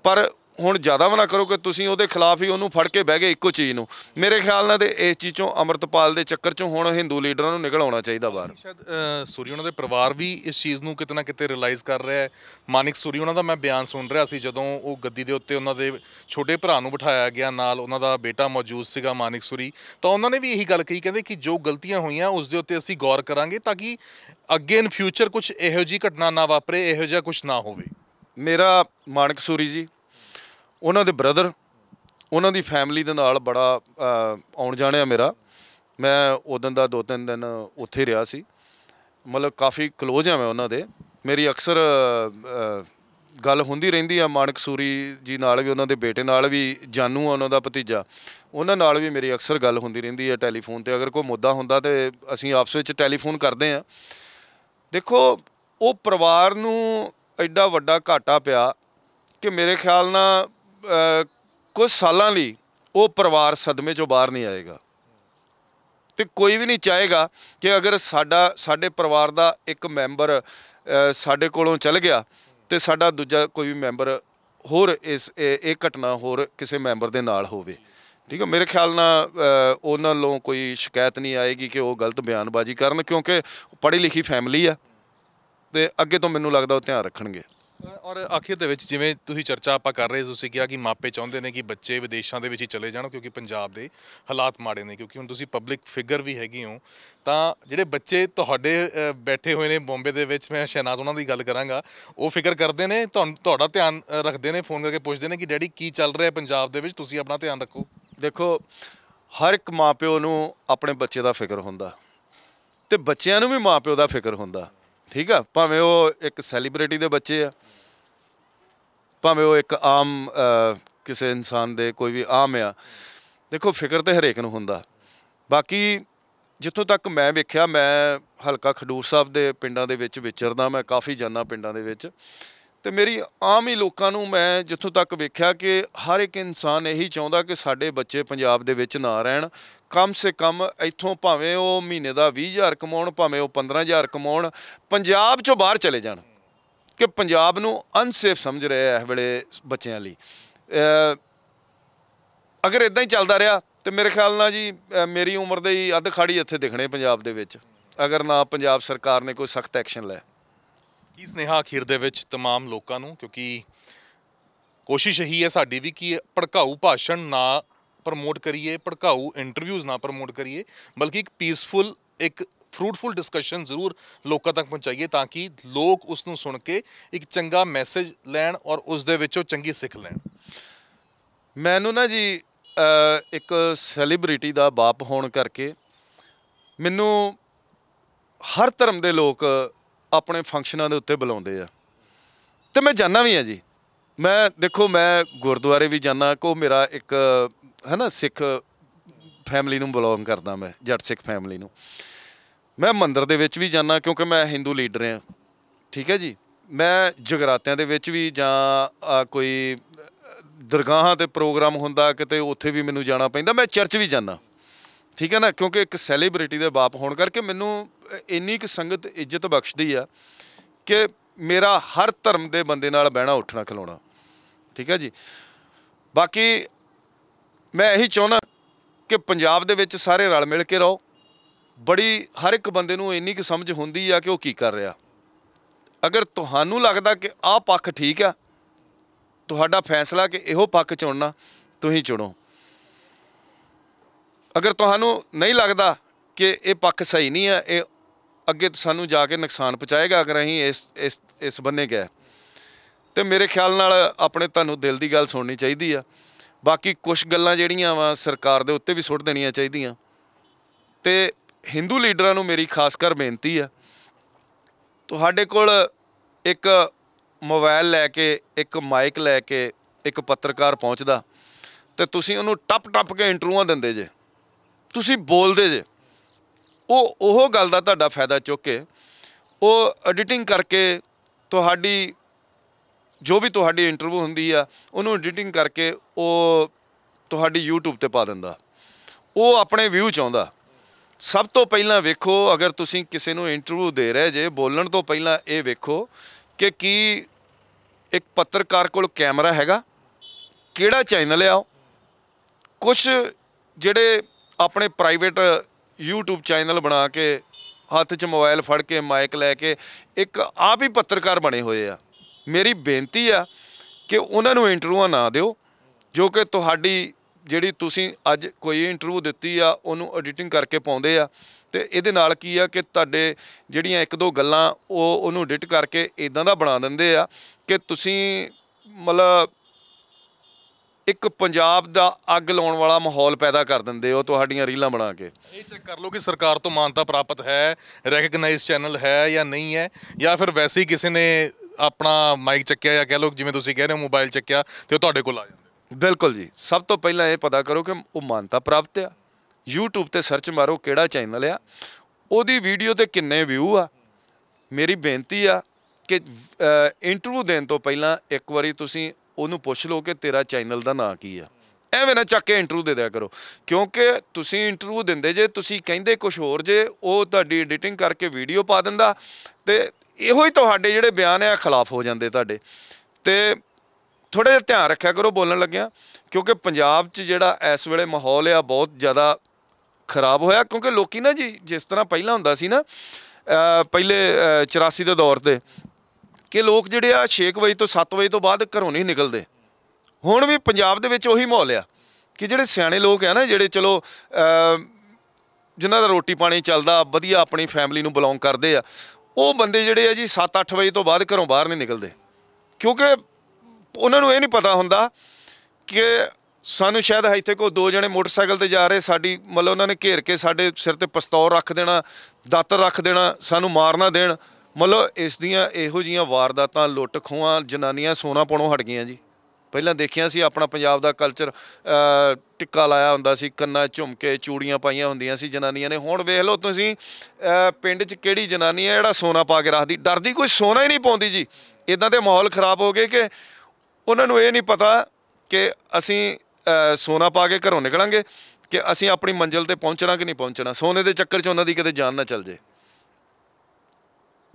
Speaker 1: ਪਰ ਹੁਣ ਜ਼ਿਆਦਾ ਵਨਾ ਕਰੋ ਕਿ ਤੁਸੀਂ ਉਹਦੇ ਖਿਲਾਫ ਹੀ ਉਹਨੂੰ ਫੜ ਕੇ ਬਹਿ ਗਏ ਇੱਕੋ ਚੀਜ਼ ਨੂੰ ਮੇਰੇ ਖਿਆਲ ਨਾਲ ਤੇ ਇਸ ਚੀਜ਼ ਚੋਂ ਅਮਰਤਪਾਲ ਦੇ ਚੱਕਰ ਚੋਂ ਹੁਣ ਹਿੰਦੂ ਲੀਡਰਾਂ ਨੂੰ ਨਿਕਲ ਆਉਣਾ ਚਾਹੀਦਾ ਬਾਹਰ
Speaker 2: ਸ਼ਾਇਦ ਸੂਰੀ ਉਹਨਾਂ ਦੇ ਪਰਿਵਾਰ ਵੀ ਇਸ ਚੀਜ਼ ਨੂੰ ਕਿਤਨਾ ਕਿਤੇ ਰਿਅਲਾਈਜ਼ ਕਰ ਰਿਹਾ ਹੈ ਮਾਨਿਕ ਸੂਰੀ ਉਹਨਾਂ ਦਾ ਮੈਂ ਬਿਆਨ ਸੁਣ ਰਿਹਾ ਸੀ ਜਦੋਂ ਉਹ ਗੱਦੀ ਦੇ ਉੱਤੇ ਉਹਨਾਂ ਦੇ ਛੋਟੇ ਭਰਾ ਨੂੰ ਬਿਠਾਇਆ ਗਿਆ ਨਾਲ ਉਹਨਾਂ ਦਾ ਬੇਟਾ ਮੌਜੂਦ ਸੀਗਾ ਮਾਨਿਕ ਸੂਰੀ ਤਾਂ ਉਹਨਾਂ ਨੇ ਵੀ ਇਹੀ ਗੱਲ ਕਹੀ ਕਹਿੰਦੇ ਕਿ ਜੋ ਗਲਤੀਆਂ ਹੋਈਆਂ ਉਸ ਦੇ ਉੱਤੇ ਅਸੀਂ ਗੌਰ ਕਰਾਂਗੇ ਤਾਂ ਕਿ ਅੱਗੇ ਇਨ ਫਿਊਚਰ ਕੁਝ ਇਹੋ ਜੀ ਘਟਨਾ ਨਾ ਵਾਪਰੇ ਇਹੋ ਜਿਹਾ ਕੁਝ ਨਾ ਹੋਵੇ
Speaker 1: ਮੇਰਾ ਮਾਨਕ ਸੂਰੀ ਜੀ ਉਹਨਾਂ ਦੇ ਬ੍ਰਦਰ ਉਹਨਾਂ ਦੀ ਫੈਮਿਲੀ ਦੇ ਨਾਲ ਬੜਾ ਆਉਣ ਜਾਣਿਆ ਮੇਰਾ ਮੈਂ ਉਦੋਂ ਦਾ ਦੋ ਤਿੰਨ ਦਿਨ ਉੱਥੇ ਰਿਹਾ ਸੀ ਮਤਲਬ ਕਾਫੀ ক্লোਜ਼ ਆ ਮੈਂ ਉਹਨਾਂ ਦੇ ਮੇਰੀ ਅਕਸਰ ਗੱਲ ਹੁੰਦੀ ਰਹਿੰਦੀ ਆ ਮਾਨਕ ਸੂਰੀ ਜੀ ਨਾਲ ਵੀ ਉਹਨਾਂ ਦੇ ਬੇਟੇ ਨਾਲ ਵੀ ਜਾਨੂ ਆ ਉਹਨਾਂ ਦਾ ਭਤੀਜਾ ਉਹਨਾਂ ਨਾਲ ਵੀ ਮੇਰੀ ਅਕਸਰ ਗੱਲ ਹੁੰਦੀ ਰਹਿੰਦੀ ਆ ਟੈਲੀਫੋਨ ਤੇ ਅਗਰ ਕੋਈ ਮੁੱਦਾ ਹੁੰਦਾ ਤੇ ਅਸੀਂ ਆਪਸ ਵਿੱਚ ਟੈਲੀਫੋਨ ਕਰਦੇ ਆ ਦੇਖੋ ਉਹ ਪਰਿਵਾਰ ਨੂੰ ਐਡਾ ਵੱਡਾ ਘਾਟਾ ਪਿਆ ਕਿ ਮੇਰੇ ਖਿਆਲ ਨਾਲ ਕੁਝ ਸਾਲਾਂ ਲਈ ਉਹ ਪਰਿਵਾਰ ਸਦਮੇ ਚੋਂ ਬਾਹਰ ਨਹੀਂ ਆਏਗਾ ਤੇ ਕੋਈ ਵੀ ਨਹੀਂ ਚਾਹੇਗਾ ਕਿ ਅਗਰ ਸਾਡਾ ਸਾਡੇ ਪਰਿਵਾਰ ਦਾ ਇੱਕ ਮੈਂਬਰ ਸਾਡੇ ਕੋਲੋਂ ਚਲ ਗਿਆ ਤੇ ਸਾਡਾ ਦੂਜਾ ਕੋਈ ਵੀ ਮੈਂਬਰ ਹੋਰ ਇਸ ਇਹ ਘਟਨਾ ਹੋਰ ਕਿਸੇ ਮੈਂਬਰ ਦੇ ਨਾਲ ਹੋਵੇ ਠੀਕ ਹੈ ਮੇਰੇ ਖਿਆਲ ਨਾਲ ਉਹਨਾਂ ਲੋਂ ਕੋਈ ਸ਼ਿਕਾਇਤ ਨਹੀਂ ਆਏਗੀ ਕਿ ਉਹ ਗਲਤ ਬਿਆਨਬਾਜ਼ੀ ਕਰਨ ਕਿਉਂਕਿ ਪੜ੍ਹੀ ਲਿਖੀ ਫੈਮਿਲੀ ਆ ਤੇ ਅੱਗੇ ਤੋਂ ਮੈਨੂੰ ਲੱਗਦਾ ਉਹ ਧਿਆਨ ਰੱਖਣਗੇ
Speaker 2: ਔਰ ਆਖਿਰ ਦੇ ਵਿੱਚ ਜਿਵੇਂ ਤੁਸੀਂ ਚਰਚਾ ਆਪਾਂ ਕਰ ਰਹੇ ਤੁਸੀਂ ਕਿਹਾ ਕਿ ਮਾਪੇ ਚਾਹੁੰਦੇ ਨੇ ਕਿ ਬੱਚੇ ਵਿਦੇਸ਼ਾਂ ਦੇ ਵਿੱਚ ਹੀ ਚਲੇ ਜਾਣ ਕਿਉਂਕਿ ਪੰਜਾਬ ਦੇ ਹਾਲਾਤ ਮਾੜੇ ਨੇ ਕਿਉਂਕਿ ਹੁਣ ਤੁਸੀਂ ਪਬਲਿਕ ਫਿਗਰ ਵੀ ਹੈਗੇ ਹੋ ਤਾਂ ਜਿਹੜੇ ਬੱਚੇ ਤੁਹਾਡੇ ਬੈਠੇ ਹੋਏ ਨੇ ਬੰਬੇ ਦੇ ਵਿੱਚ ਮੈਂ ਸ਼ਹਿਨਾਜ਼ ਉਹਨਾਂ ਦੀ ਗੱਲ ਕਰਾਂਗਾ ਉਹ ਫਿਕਰ ਕਰਦੇ ਨੇ ਤੁਹਾਡਾ ਧਿਆਨ ਰੱਖਦੇ ਨੇ ਫੋਨ ਕਰਕੇ ਪੁੱਛਦੇ ਨੇ ਕਿ ਡੈਡੀ ਕੀ ਚੱਲ ਰਿਹਾ ਪੰਜਾਬ ਦੇ ਵਿੱਚ ਤੁਸੀਂ ਆਪਣਾ ਧਿਆਨ ਰੱਖੋ
Speaker 1: ਦੇਖੋ ਹਰ ਇੱਕ ਮਾਪਿਓ ਨੂੰ ਆਪਣੇ ਬੱਚੇ ਦਾ ਫਿਕਰ ਹੁੰਦਾ ਤੇ ਬੱਚਿਆਂ ਨੂੰ ਵੀ ਮਾਪਿਓ ਦਾ ਫਿਕਰ ਹੁੰਦਾ ਠੀਕ ਆ ਭਾਵੇਂ ਉਹ ਇੱਕ ਸੈਲੀਬ੍ਰਿਟੀ ਦੇ ਬੱਚੇ ਆ ਭਾਵੇਂ ਉਹ ਇੱਕ ਆਮ ਕਿਸੇ ਇਨਸਾਨ ਦੇ ਕੋਈ ਵੀ ਆਮ ਆ ਦੇਖੋ ਫਿਕਰ ਤੇ ਹਰੇਕ ਨੂੰ ਹੁੰਦਾ ਬਾਕੀ ਜਿੱਥੋਂ ਤੱਕ ਮੈਂ ਵੇਖਿਆ ਮੈਂ ਹਲਕਾ ਖਡੂਰ ਸਾਹਿਬ ਦੇ ਪਿੰਡਾਂ ਦੇ ਵਿੱਚ ਵਿਚਰਦਾ ਮੈਂ ਕਾਫੀ ਜਾਨਾ ਪਿੰਡਾਂ ਦੇ ਵਿੱਚ ਤੇ ਮੇਰੀ ਆਮ ਹੀ ਲੋਕਾਂ ਨੂੰ ਮੈਂ ਜਿੱਥੋਂ ਤੱਕ ਵੇਖਿਆ ਕਿ ਹਰ ਇੱਕ ਇਨਸਾਨ ਇਹੀ ਚਾਹੁੰਦਾ ਕਿ ਸਾਡੇ ਬੱਚੇ ਪੰਜਾਬ ਦੇ ਵਿੱਚ ਨਾ ਰਹਿਣ ਕਮ ਸੇ ਕਮ ਇੱਥੋਂ ਭਾਵੇਂ ਉਹ ਮਹੀਨੇ ਦਾ 20000 ਕਮਾਉਣ ਭਾਵੇਂ ਉਹ 15000 ਕਮਾਉਣ ਪੰਜਾਬ ਚੋਂ ਬਾਹਰ ਚਲੇ ਜਾਣ ਕਿ ਪੰਜਾਬ ਨੂੰ ਅਨਸੇਫ ਸਮਝ ਰਿਹਾ ਹੈ ਇਸ ਵੇਲੇ ਬੱਚਿਆਂ ਲਈ ਅਗਰ ਇਦਾਂ ਹੀ ਚੱਲਦਾ ਰਿਹਾ ਤੇ ਮੇਰੇ ਖਿਆਲ ਨਾਲ ਜੀ ਮੇਰੀ ਉਮਰ ਦੇ ਹੀ ਅੱਧ ਖਾੜੀ ਇੱਥੇ ਦਿਖਣੇ ਪੰਜਾਬ ਦੇ ਵਿੱਚ ਅਗਰ ਨਾ ਪੰਜਾਬ ਸਰਕਾਰ ਨੇ ਕੋਈ ਸਖਤ ਐਕਸ਼ਨ ਲਿਆ
Speaker 2: ਕੀ ਸਨੇਹਾ ਅਖੀਰ ਦੇ ਵਿੱਚ तमाम ਲੋਕਾਂ ਨੂੰ ਕਿਉਂਕਿ ਕੋਸ਼ਿਸ਼ ਇਹੀ ਹੈ ਸਾਡੀ ਵੀ ਕਿ ਭੜਕਾਊ ਭਾਸ਼ਣ ਨਾ ਪ੍ਰਮੋਟ ਕਰੀਏ ਭੜਕਾਊ ਇੰਟਰਵਿਊਜ਼ ਨਾ ਪ੍ਰਮੋਟ ਕਰੀਏ ਬਲਕਿ ਇੱਕ ਪੀਸਫੁਲ ਇੱਕ ਫਰੂਟਫੁਲ ਡਿਸਕਸ਼ਨ ਜ਼ਰੂਰ ਲੋਕਾਂ ਤੱਕ ਪਹੁੰਚਾਈਏ ਤਾਂ ਕਿ ਲੋਕ ਉਸ ਨੂੰ ਸੁਣ ਕੇ ਇੱਕ ਚੰਗਾ ਮੈਸੇਜ
Speaker 1: ਲੈਣ ਔਰ ਉਸ ਦੇ ਵਿੱਚੋਂ ਚੰਗੀ ਸਿੱਖ ਲੈਣ ਮੈਨੂੰ ਨਾ ਜੀ ਇੱਕ ਸੈਲੀਬ੍ਰਿਟੀ ਦਾ ਬਾਪ ਹੋਣ ਕਰਕੇ ਮੈਨੂੰ ਹਰ ਧਰਮ ਦੇ ਲੋਕ ਆਪਣੇ ਫੰਕਸ਼ਨਾਂ ਦੇ ਉੱਤੇ ਬੁਲਾਉਂਦੇ ਆ ਤੇ ਮੈਂ ਜਾਣਾ ਵੀ ਆ ਜੀ ਮੈਂ ਦੇਖੋ ਮੈਂ ਗੁਰਦੁਆਰੇ ਵੀ ਜਾਣਾ ਕੋ ਮੇਰਾ ਇੱਕ ਹੈਨਾ ਸਿੱਖ ਫੈਮਿਲੀ ਨੂੰ ਬਿਲੋਂਗ ਕਰਦਾ ਮੈਂ ਜੱਟ ਸਿੱਖ ਫੈਮਿਲੀ ਨੂੰ ਮੈਂ ਮੰਦਿਰ ਦੇ ਵਿੱਚ ਵੀ ਜਾਣਾ ਕਿਉਂਕਿ ਮੈਂ ਹਿੰਦੂ ਲੀਡਰ ਆ ਠੀਕ ਹੈ ਜੀ ਮੈਂ ਜਗਰਾਤਿਆਂ ਦੇ ਵਿੱਚ ਵੀ ਜਾਂ ਕੋਈ ਦਰਗਾਹਾਂ ਤੇ ਪ੍ਰੋਗਰਾਮ ਹੁੰਦਾ ਕਿਤੇ ਉੱਥੇ ਵੀ ਮੈਨੂੰ ਜਾਣਾ ਪੈਂਦਾ ਮੈਂ ਚਰਚ ਵੀ ਜਾਣਾ ਠੀਕ ਹੈ ਨਾ ਕਿਉਂਕਿ ਇੱਕ ਸੈਲੀਬ੍ਰਿਟੀ ਦੇ ਬਾਪ ਹੋਣ ਕਰਕੇ ਮੈਨੂੰ ਇੰਨੀ ਕਿ ਸੰਗਤ ਇੱਜ਼ਤ ਬਖਸ਼ਦੀ ਆ ਕਿ ਮੇਰਾ ਹਰ ਧਰਮ ਦੇ ਬੰਦੇ ਨਾਲ ਬਹਿਣਾ ਉੱਠਣਾ ਖਲੋਣਾ ਠੀਕ ਹੈ ਜੀ ਬਾਕੀ ਮੈਂ ਇਹੀ ਚਾਹੁੰਦਾ ਕਿ ਪੰਜਾਬ ਦੇ ਵਿੱਚ ਸਾਰੇ ਰਲ ਮਿਲ ਕੇ ਰਹੋ ਬੜੀ ਹਰ ਇੱਕ ਬੰਦੇ ਨੂੰ ਇੰਨੀ ਕਿ ਸਮਝ ਹੁੰਦੀ ਆ ਕਿ ਉਹ ਕੀ ਕਰ ਰਿਹਾ ਅਗਰ ਤੁਹਾਨੂੰ ਲੱਗਦਾ ਕਿ ਆਹ ਪੱਖ ਠੀਕ ਆ ਤੁਹਾਡਾ ਫੈਸਲਾ ਕਿ ਇਹੋ ਪੱਖ ਚੁਣਨਾ ਤੁਸੀਂ ਚੁਣੋ ਅਗਰ ਤੁਹਾਨੂੰ ਨਹੀਂ ਲੱਗਦਾ ਕਿ ਇਹ ਪੱਖ ਸਹੀ ਨਹੀਂ ਹੈ ਇਹ ਅੱਗੇ ਸਾਨੂੰ ਜਾ ਕੇ ਨੁਕਸਾਨ ਪਹੁੰਚਾਏਗਾ ਅਗਰ ਅਸੀਂ ਇਸ ਇਸ ਇਸ ਬੰਨੇ ਗਏ ਤੇ ਮੇਰੇ ਖਿਆਲ ਨਾਲ ਆਪਣੇ ਤੁਹਾਨੂੰ ਦਿਲ ਦੀ ਗੱਲ ਸੁਣਨੀ ਚਾਹੀਦੀ ਆ ਬਾਕੀ ਕੁਝ ਗੱਲਾਂ ਜਿਹੜੀਆਂ ਵਾ ਸਰਕਾਰ ਦੇ ਉੱਤੇ ਵੀ ਸੁੱਟ ਦੇਣੀਆਂ ਚਾਹੀਦੀਆਂ ਤੇ Hindu ਲੀਡਰਾਂ ਨੂੰ ਮੇਰੀ ਖਾਸ ਕਰ ਬੇਨਤੀ ਆ ਤੁਹਾਡੇ ਕੋਲ ਇੱਕ ਮੋਬਾਈਲ ਲੈ ਕੇ ਇੱਕ ਮਾਈਕ ਲੈ ਕੇ ਇੱਕ ਪੱਤਰਕਾਰ ਪਹੁੰਚਦਾ ਤੇ ਤੁਸੀਂ ਉਹਨੂੰ ਟੱਪ ਟੱਪ ਕੇ ਇੰਟਰਵਿਊਆਂ ਦਿੰਦੇ ਜੇ ਤੁਸੀਂ ਬੋਲਦੇ ਜੇ ਉਹ ਉਹ ਗੱਲ ਦਾ ਤੁਹਾਡਾ ਫਾਇਦਾ ਚੁੱਕ ਕੇ ਉਹ ਐਡੀਟਿੰਗ ਕਰਕੇ ਤੁਹਾਡੀ ਜੋ ਵੀ ਤੁਹਾਡੀ ਇੰਟਰਵਿਊ ਹੁੰਦੀ ਆ ਉਹਨੂੰ ਐਡੀਟਿੰਗ ਕਰਕੇ ਉਹ ਤੁਹਾਡੀ YouTube ਤੇ ਪਾ ਦਿੰਦਾ ਉਹ ਆਪਣੇ ਵਿਊ ਚਾਹੁੰਦਾ ਸਭ ਤੋਂ ਪਹਿਲਾਂ ਵੇਖੋ ਅਗਰ ਤੁਸੀਂ ਕਿਸੇ ਨੂੰ ਇੰਟਰਵਿਊ ਦੇ ਰਹੇ ਜੇ ਬੋਲਣ ਤੋਂ ਪਹਿਲਾਂ ਇਹ ਵੇਖੋ ਕਿ ਕੀ ਇੱਕ ਪੱਤਰਕਾਰ ਕੋਲ ਕੈਮਰਾ ਹੈਗਾ ਕਿਹੜਾ ਚੈਨਲ ਆ ਉਹ ਕੁਝ ਜਿਹੜੇ ਆਪਣੇ ਪ੍ਰਾਈਵੇਟ YouTube ਚੈਨਲ ਬਣਾ ਕੇ ਹੱਥ 'ਚ ਮੋਬਾਈਲ ਫੜ ਕੇ ਮਾਈਕ ਲੈ ਕੇ ਇੱਕ ਆਪ ਹੀ ਪੱਤਰਕਾਰ ਬਣੇ ਹੋਏ ਆ ਮੇਰੀ ਬੇਨਤੀ ਆ ਕਿ ਉਹਨਾਂ ਨੂੰ ਇੰਟਰਵਿਊਆਂ ਨਾ ਦਿਓ ਜੋ ਕਿ ਤੁਹਾਡੀ ਜਿਹੜੀ ਤੁਸੀਂ ਅੱਜ ਕੋਈ ਇੰਟਰਵਿਊ ਦਿੱਤੀ ਆ ਉਹਨੂੰ ਐਡੀਟਿੰਗ ਕਰਕੇ ਪਾਉਂਦੇ ਆ ਤੇ ਇਹਦੇ ਨਾਲ ਕੀ ਆ ਕਿ ਤੁਹਾਡੇ ਜਿਹੜੀਆਂ ਇੱਕ ਦੋ ਗੱਲਾਂ ਉਹ ਉਹਨੂੰ ਐਡਿਟ ਕਰਕੇ ਇਦਾਂ ਦਾ ਬਣਾ ਦਿੰਦੇ ਆ ਕਿ ਤੁਸੀਂ ਮਤਲਬ ਇੱਕ ਪੰਜਾਬ ਦਾ ਅੱਗ ਲਾਉਣ ਵਾਲਾ ਮਾਹੌਲ ਪੈਦਾ ਕਰ ਦਿੰਦੇ ਹੋ ਤੁਹਾਡੀਆਂ ਰੀਲਾਂ ਬਣਾ ਕੇ ਇਹ
Speaker 2: ਚੈੱਕ ਕਰ ਲਓ ਕਿ ਸਰਕਾਰ ਤੋਂ ਮਾਨਤਾ ਪ੍ਰਾਪਤ ਹੈ ਰੈਕਗਨਾਈਜ਼ ਚੈਨਲ ਹੈ ਜਾਂ ਨਹੀਂ ਹੈ ਜਾਂ ਫਿਰ ਵੈਸੇ
Speaker 1: ਹੀ ਕਿਸੇ ਨੇ ਆਪਣਾ
Speaker 2: ਮਾਈਕ ਚੱਕਿਆ ਜਾਂ ਕਹਿ ਲਓ ਜਿਵੇਂ ਤੁਸੀਂ ਕਹਿ ਰਹੇ ਹੋ ਮੋਬਾਈਲ ਚੱਕਿਆ ਤੇ ਉਹ ਤੁਹਾਡੇ ਕੋਲ ਆ ਜਾਂਦੇ
Speaker 1: ਬਿਲਕੁਲ ਜੀ ਸਭ ਤੋਂ ਪਹਿਲਾਂ ਇਹ ਪਤਾ ਕਰੋ ਕਿ ਉਹ ਮਾਨਤਾ ਪ੍ਰਾਪਤ ਆ YouTube ਤੇ ਸਰਚ ਮਾਰੋ ਕਿਹੜਾ ਚੈਨਲ ਆ ਉਹਦੀ ਵੀਡੀਓ ਤੇ ਕਿੰਨੇ ਵਿਊ ਆ ਮੇਰੀ ਬੇਨਤੀ ਆ ਕਿ ਇੰਟਰਵਿਊ ਦੇਣ ਤੋਂ ਪਹਿਲਾਂ ਇੱਕ ਵਾਰੀ ਤੁਸੀਂ ਉਹਨੂੰ ਪੁੱਛ ਲਓ ਕਿ ਤੇਰਾ ਚੈਨਲ ਦਾ ਨਾਂ ਕੀ ਆ ਐਵੇਂ ਨਾ ਚੱਕ ਕੇ ਇੰਟਰਵਿਊ ਦੇ ਦਿਆ ਕਰੋ ਕਿਉਂਕਿ ਤੁਸੀਂ ਇੰਟਰਵਿਊ ਦਿੰਦੇ ਜੇ ਤੁਸੀਂ ਕਹਿੰਦੇ ਕੁਝ ਹੋਰ ਜੇ ਉਹ ਤੁਹਾਡੀ ਐਡੀਟਿੰਗ ਕਰਕੇ ਵੀਡੀਓ ਪਾ ਦਿੰਦਾ ਤੇ ਇਹੋ ਹੀ ਤੁਹਾਡੇ ਜਿਹੜੇ ਬਿਆਨ ਆ ਖਿਲਾਫ ਹੋ ਜਾਂਦੇ ਤੁਹਾਡੇ ਤੇ ਥੋੜਾ ਜਿਹਾ ਧਿਆਨ ਰੱਖਿਆ ਕਰੋ ਬੋਲਣ ਲੱਗਿਆ ਕਿਉਂਕਿ ਪੰਜਾਬ 'ਚ ਜਿਹੜਾ ਇਸ ਵੇਲੇ ਮਾਹੌਲ ਆ ਬਹੁਤ ਜ਼ਿਆਦਾ ਖਰਾਬ ਹੋਇਆ ਕਿਉਂਕਿ ਲੋਕੀ ਨਾ ਜੀ ਜਿਸ ਤਰ੍ਹਾਂ ਪਹਿਲਾਂ ਹੁੰਦਾ ਸੀ ਨਾ ਪਹਿਲੇ 84 ਦੇ ਦੌਰ ਤੇ ਕਿ ਲੋਕ ਜਿਹੜੇ ਆ 6 ਵਜੇ ਤੋਂ 7 ਵਜੇ ਤੋਂ ਬਾਅਦ ਘਰੋਂ ਨਹੀਂ ਨਿਕਲਦੇ ਹੁਣ ਵੀ ਪੰਜਾਬ ਦੇ ਵਿੱਚ ਉਹੀ ਮਾਹੌਲ ਆ ਕਿ ਜਿਹੜੇ ਸਿਆਣੇ ਲੋਕ ਆ ਨਾ ਜਿਹੜੇ ਚਲੋ ਜਿਨ੍ਹਾਂ ਦਾ ਰੋਟੀ ਪਾਣੀ ਚੱਲਦਾ ਵਧੀਆ ਆਪਣੀ ਫੈਮਿਲੀ ਨੂੰ ਬਿਲੋਂਗ ਕਰਦੇ ਆ ਉਹ ਬੰਦੇ ਜਿਹੜੇ ਆ ਜੀ 7-8 ਵਜੇ ਤੋਂ ਬਾਅਦ ਘਰੋਂ ਬਾਹਰ ਨਹੀਂ ਨਿਕਲਦੇ ਕਿਉਂਕਿ ਉਹਨਾਂ ਨੂੰ ਇਹ ਨਹੀਂ ਪਤਾ ਹੁੰਦਾ ਕਿ ਸਾਨੂੰ ਸ਼ਾਇਦ ਇੱਥੇ ਕੋ ਦੋ ਜਣੇ ਮੋਟਰਸਾਈਕਲ ਤੇ ਜਾ ਰਹੇ ਸਾਡੀ ਮਤਲਬ ਉਹਨਾਂ ਨੇ ਘੇਰ ਕੇ ਸਾਡੇ ਸਿਰ ਤੇ ਪਿਸਤੌਲ ਰੱਖ ਦੇਣਾ ਦਾਤਰ ਰੱਖ ਦੇਣਾ ਸਾਨੂੰ ਮਾਰਨਾ ਦੇਣ ਮਤਲਬ ਇਸ ਦੀਆਂ ਇਹੋ ਜੀਆਂ ਵਾਰਦਾਤਾਂ ਲੁੱਟ ਖੋਹਾਂ ਜਨਾਨੀਆਂ ਸੋਨਾ ਪਾਉਣੋਂ ਹਟ ਗਈਆਂ ਜੀ ਪਹਿਲਾਂ ਦੇਖਿਆ ਸੀ ਆਪਣਾ ਪੰਜਾਬ ਦਾ ਕਲਚਰ ਟਿੱਕਾ ਲਾਇਆ ਹੁੰਦਾ ਸੀ ਕੰਨਾਂ ਝੁਮਕੇ ਚੂੜੀਆਂ ਪਾਈਆਂ ਹੁੰਦੀਆਂ ਸੀ ਜਨਾਨੀਆਂ ਨੇ ਹੁਣ ਵੇਖ ਲਓ ਤੁਸੀਂ ਪਿੰਡ 'ਚ ਕਿਹੜੀ ਜਨਾਨੀ ਹੈ ਜਿਹੜਾ ਸੋਨਾ ਪਾ ਕੇ ਰੱਖਦੀ ਡਰਦੀ ਕੋਈ ਸੋਨਾ ਹੀ ਨਹੀਂ ਪਾਉਂਦੀ ਜੀ ਇਦਾਂ ਦੇ ਮਾਹੌਲ ਖਰਾਬ ਹੋ ਗਏ ਕਿ ਉਹਨਾਂ ਨੂੰ ਇਹ ਨਹੀਂ ਪਤਾ ਕਿ ਅਸੀਂ ਸੋਨਾ ਪਾ ਕੇ ਘਰੋਂ ਨਿਕਲਾਂਗੇ ਕਿ ਅਸੀਂ ਆਪਣੀ ਮੰਜ਼ਿਲ ਤੇ ਪਹੁੰਚਣਾ ਕਿ ਨਹੀਂ ਪਹੁੰਚਣਾ ਸੋਨੇ ਦੇ ਚੱਕਰ 'ਚ ਉਹਨਾਂ ਦੀ ਕਦੇ ਜਾਨ ਨਾ ਚੱਲ ਜੇ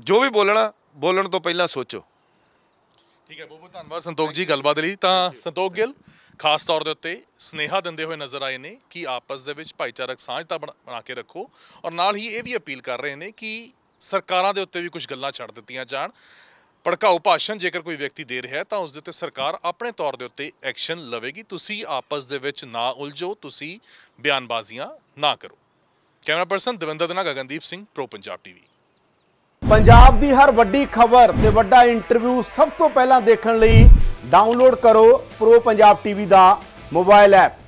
Speaker 1: ਜੋ ਵੀ ਬੋਲਣਾ ਬੋਲਣ ਤੋਂ ਪਹਿਲਾਂ ਸੋਚੋ
Speaker 2: ਠੀਕ ਹੈ ਬਹੁਤ ਬਹੁਤ ਧੰਨਵਾਦ ਸੰਤੋਖ ਜੀ ਗੱਲਬਾਤ ਲਈ ਤਾਂ ਸੰਤੋਖ ਗਿੱਲ ਖਾਸ ਤੌਰ ਦੇ ਉੱਤੇ ਸਨੇਹਾ ਦਿੰਦੇ ਹੋਏ ਨਜ਼ਰ ਆਏ ਨੇ ਕਿ ਆਪਸ ਦੇ ਵਿੱਚ ਭਾਈਚਾਰਕ ਸਾਂਝਤਾ ਬਣਾ ਕੇ ਰੱਖੋ ਔਰ ਨਾਲ ਹੀ ਇਹ ਵੀ ਅਪੀਲ ਕਰ ਰਹੇ ਨੇ ਕਿ ਸਰਕਾਰਾਂ ਦੇ ਉੱਤੇ ਵੀ ਕੁਝ ਗੱਲਾਂ ਛੱਡ ਦਿੱਤੀਆਂ ਜਾਣ ਪੜਕਾਉ ਭਾਸ਼ਣ ਜੇਕਰ ਕੋਈ ਵਿਅਕਤੀ ਦੇ ਰਿਹਾ ਤਾਂ ਉਸ ਦੇ ਉੱਤੇ ਸਰਕਾਰ ਆਪਣੇ ਤੌਰ ਦੇ ਉੱਤੇ ਐਕਸ਼ਨ ਲਵੇਗੀ ਤੁਸੀਂ ਆਪਸ ਦੇ ਵਿੱਚ ਨਾ ਉਲਝੋ ਤੁਸੀਂ ਬਿਆਨਬਾਜ਼ੀਆਂ ਨਾ ਕਰੋ ਕੈਮਰਾ ਪਰਸਨ ਦਵਿੰਦਰ ਦਨਾ ਗਗਨਦੀਪ ਸਿੰਘ ਪ੍ਰੋ ਪੰਜਾਬ ਟੀਵੀ
Speaker 1: ਪੰਜਾਬ ਦੀ ਹਰ ਵੱਡੀ ਖਬਰ ਤੇ ਵੱਡਾ ਇੰਟਰਵਿਊ ਸਭ ਤੋਂ ਪਹਿਲਾਂ ਦੇਖਣ ਲਈ ਡਾਊਨਲੋਡ ਕਰੋ ਪ੍ਰੋ ਪੰਜਾਬ ਟੀਵੀ ਦਾ ਮੋਬਾਈਲ ਐਪ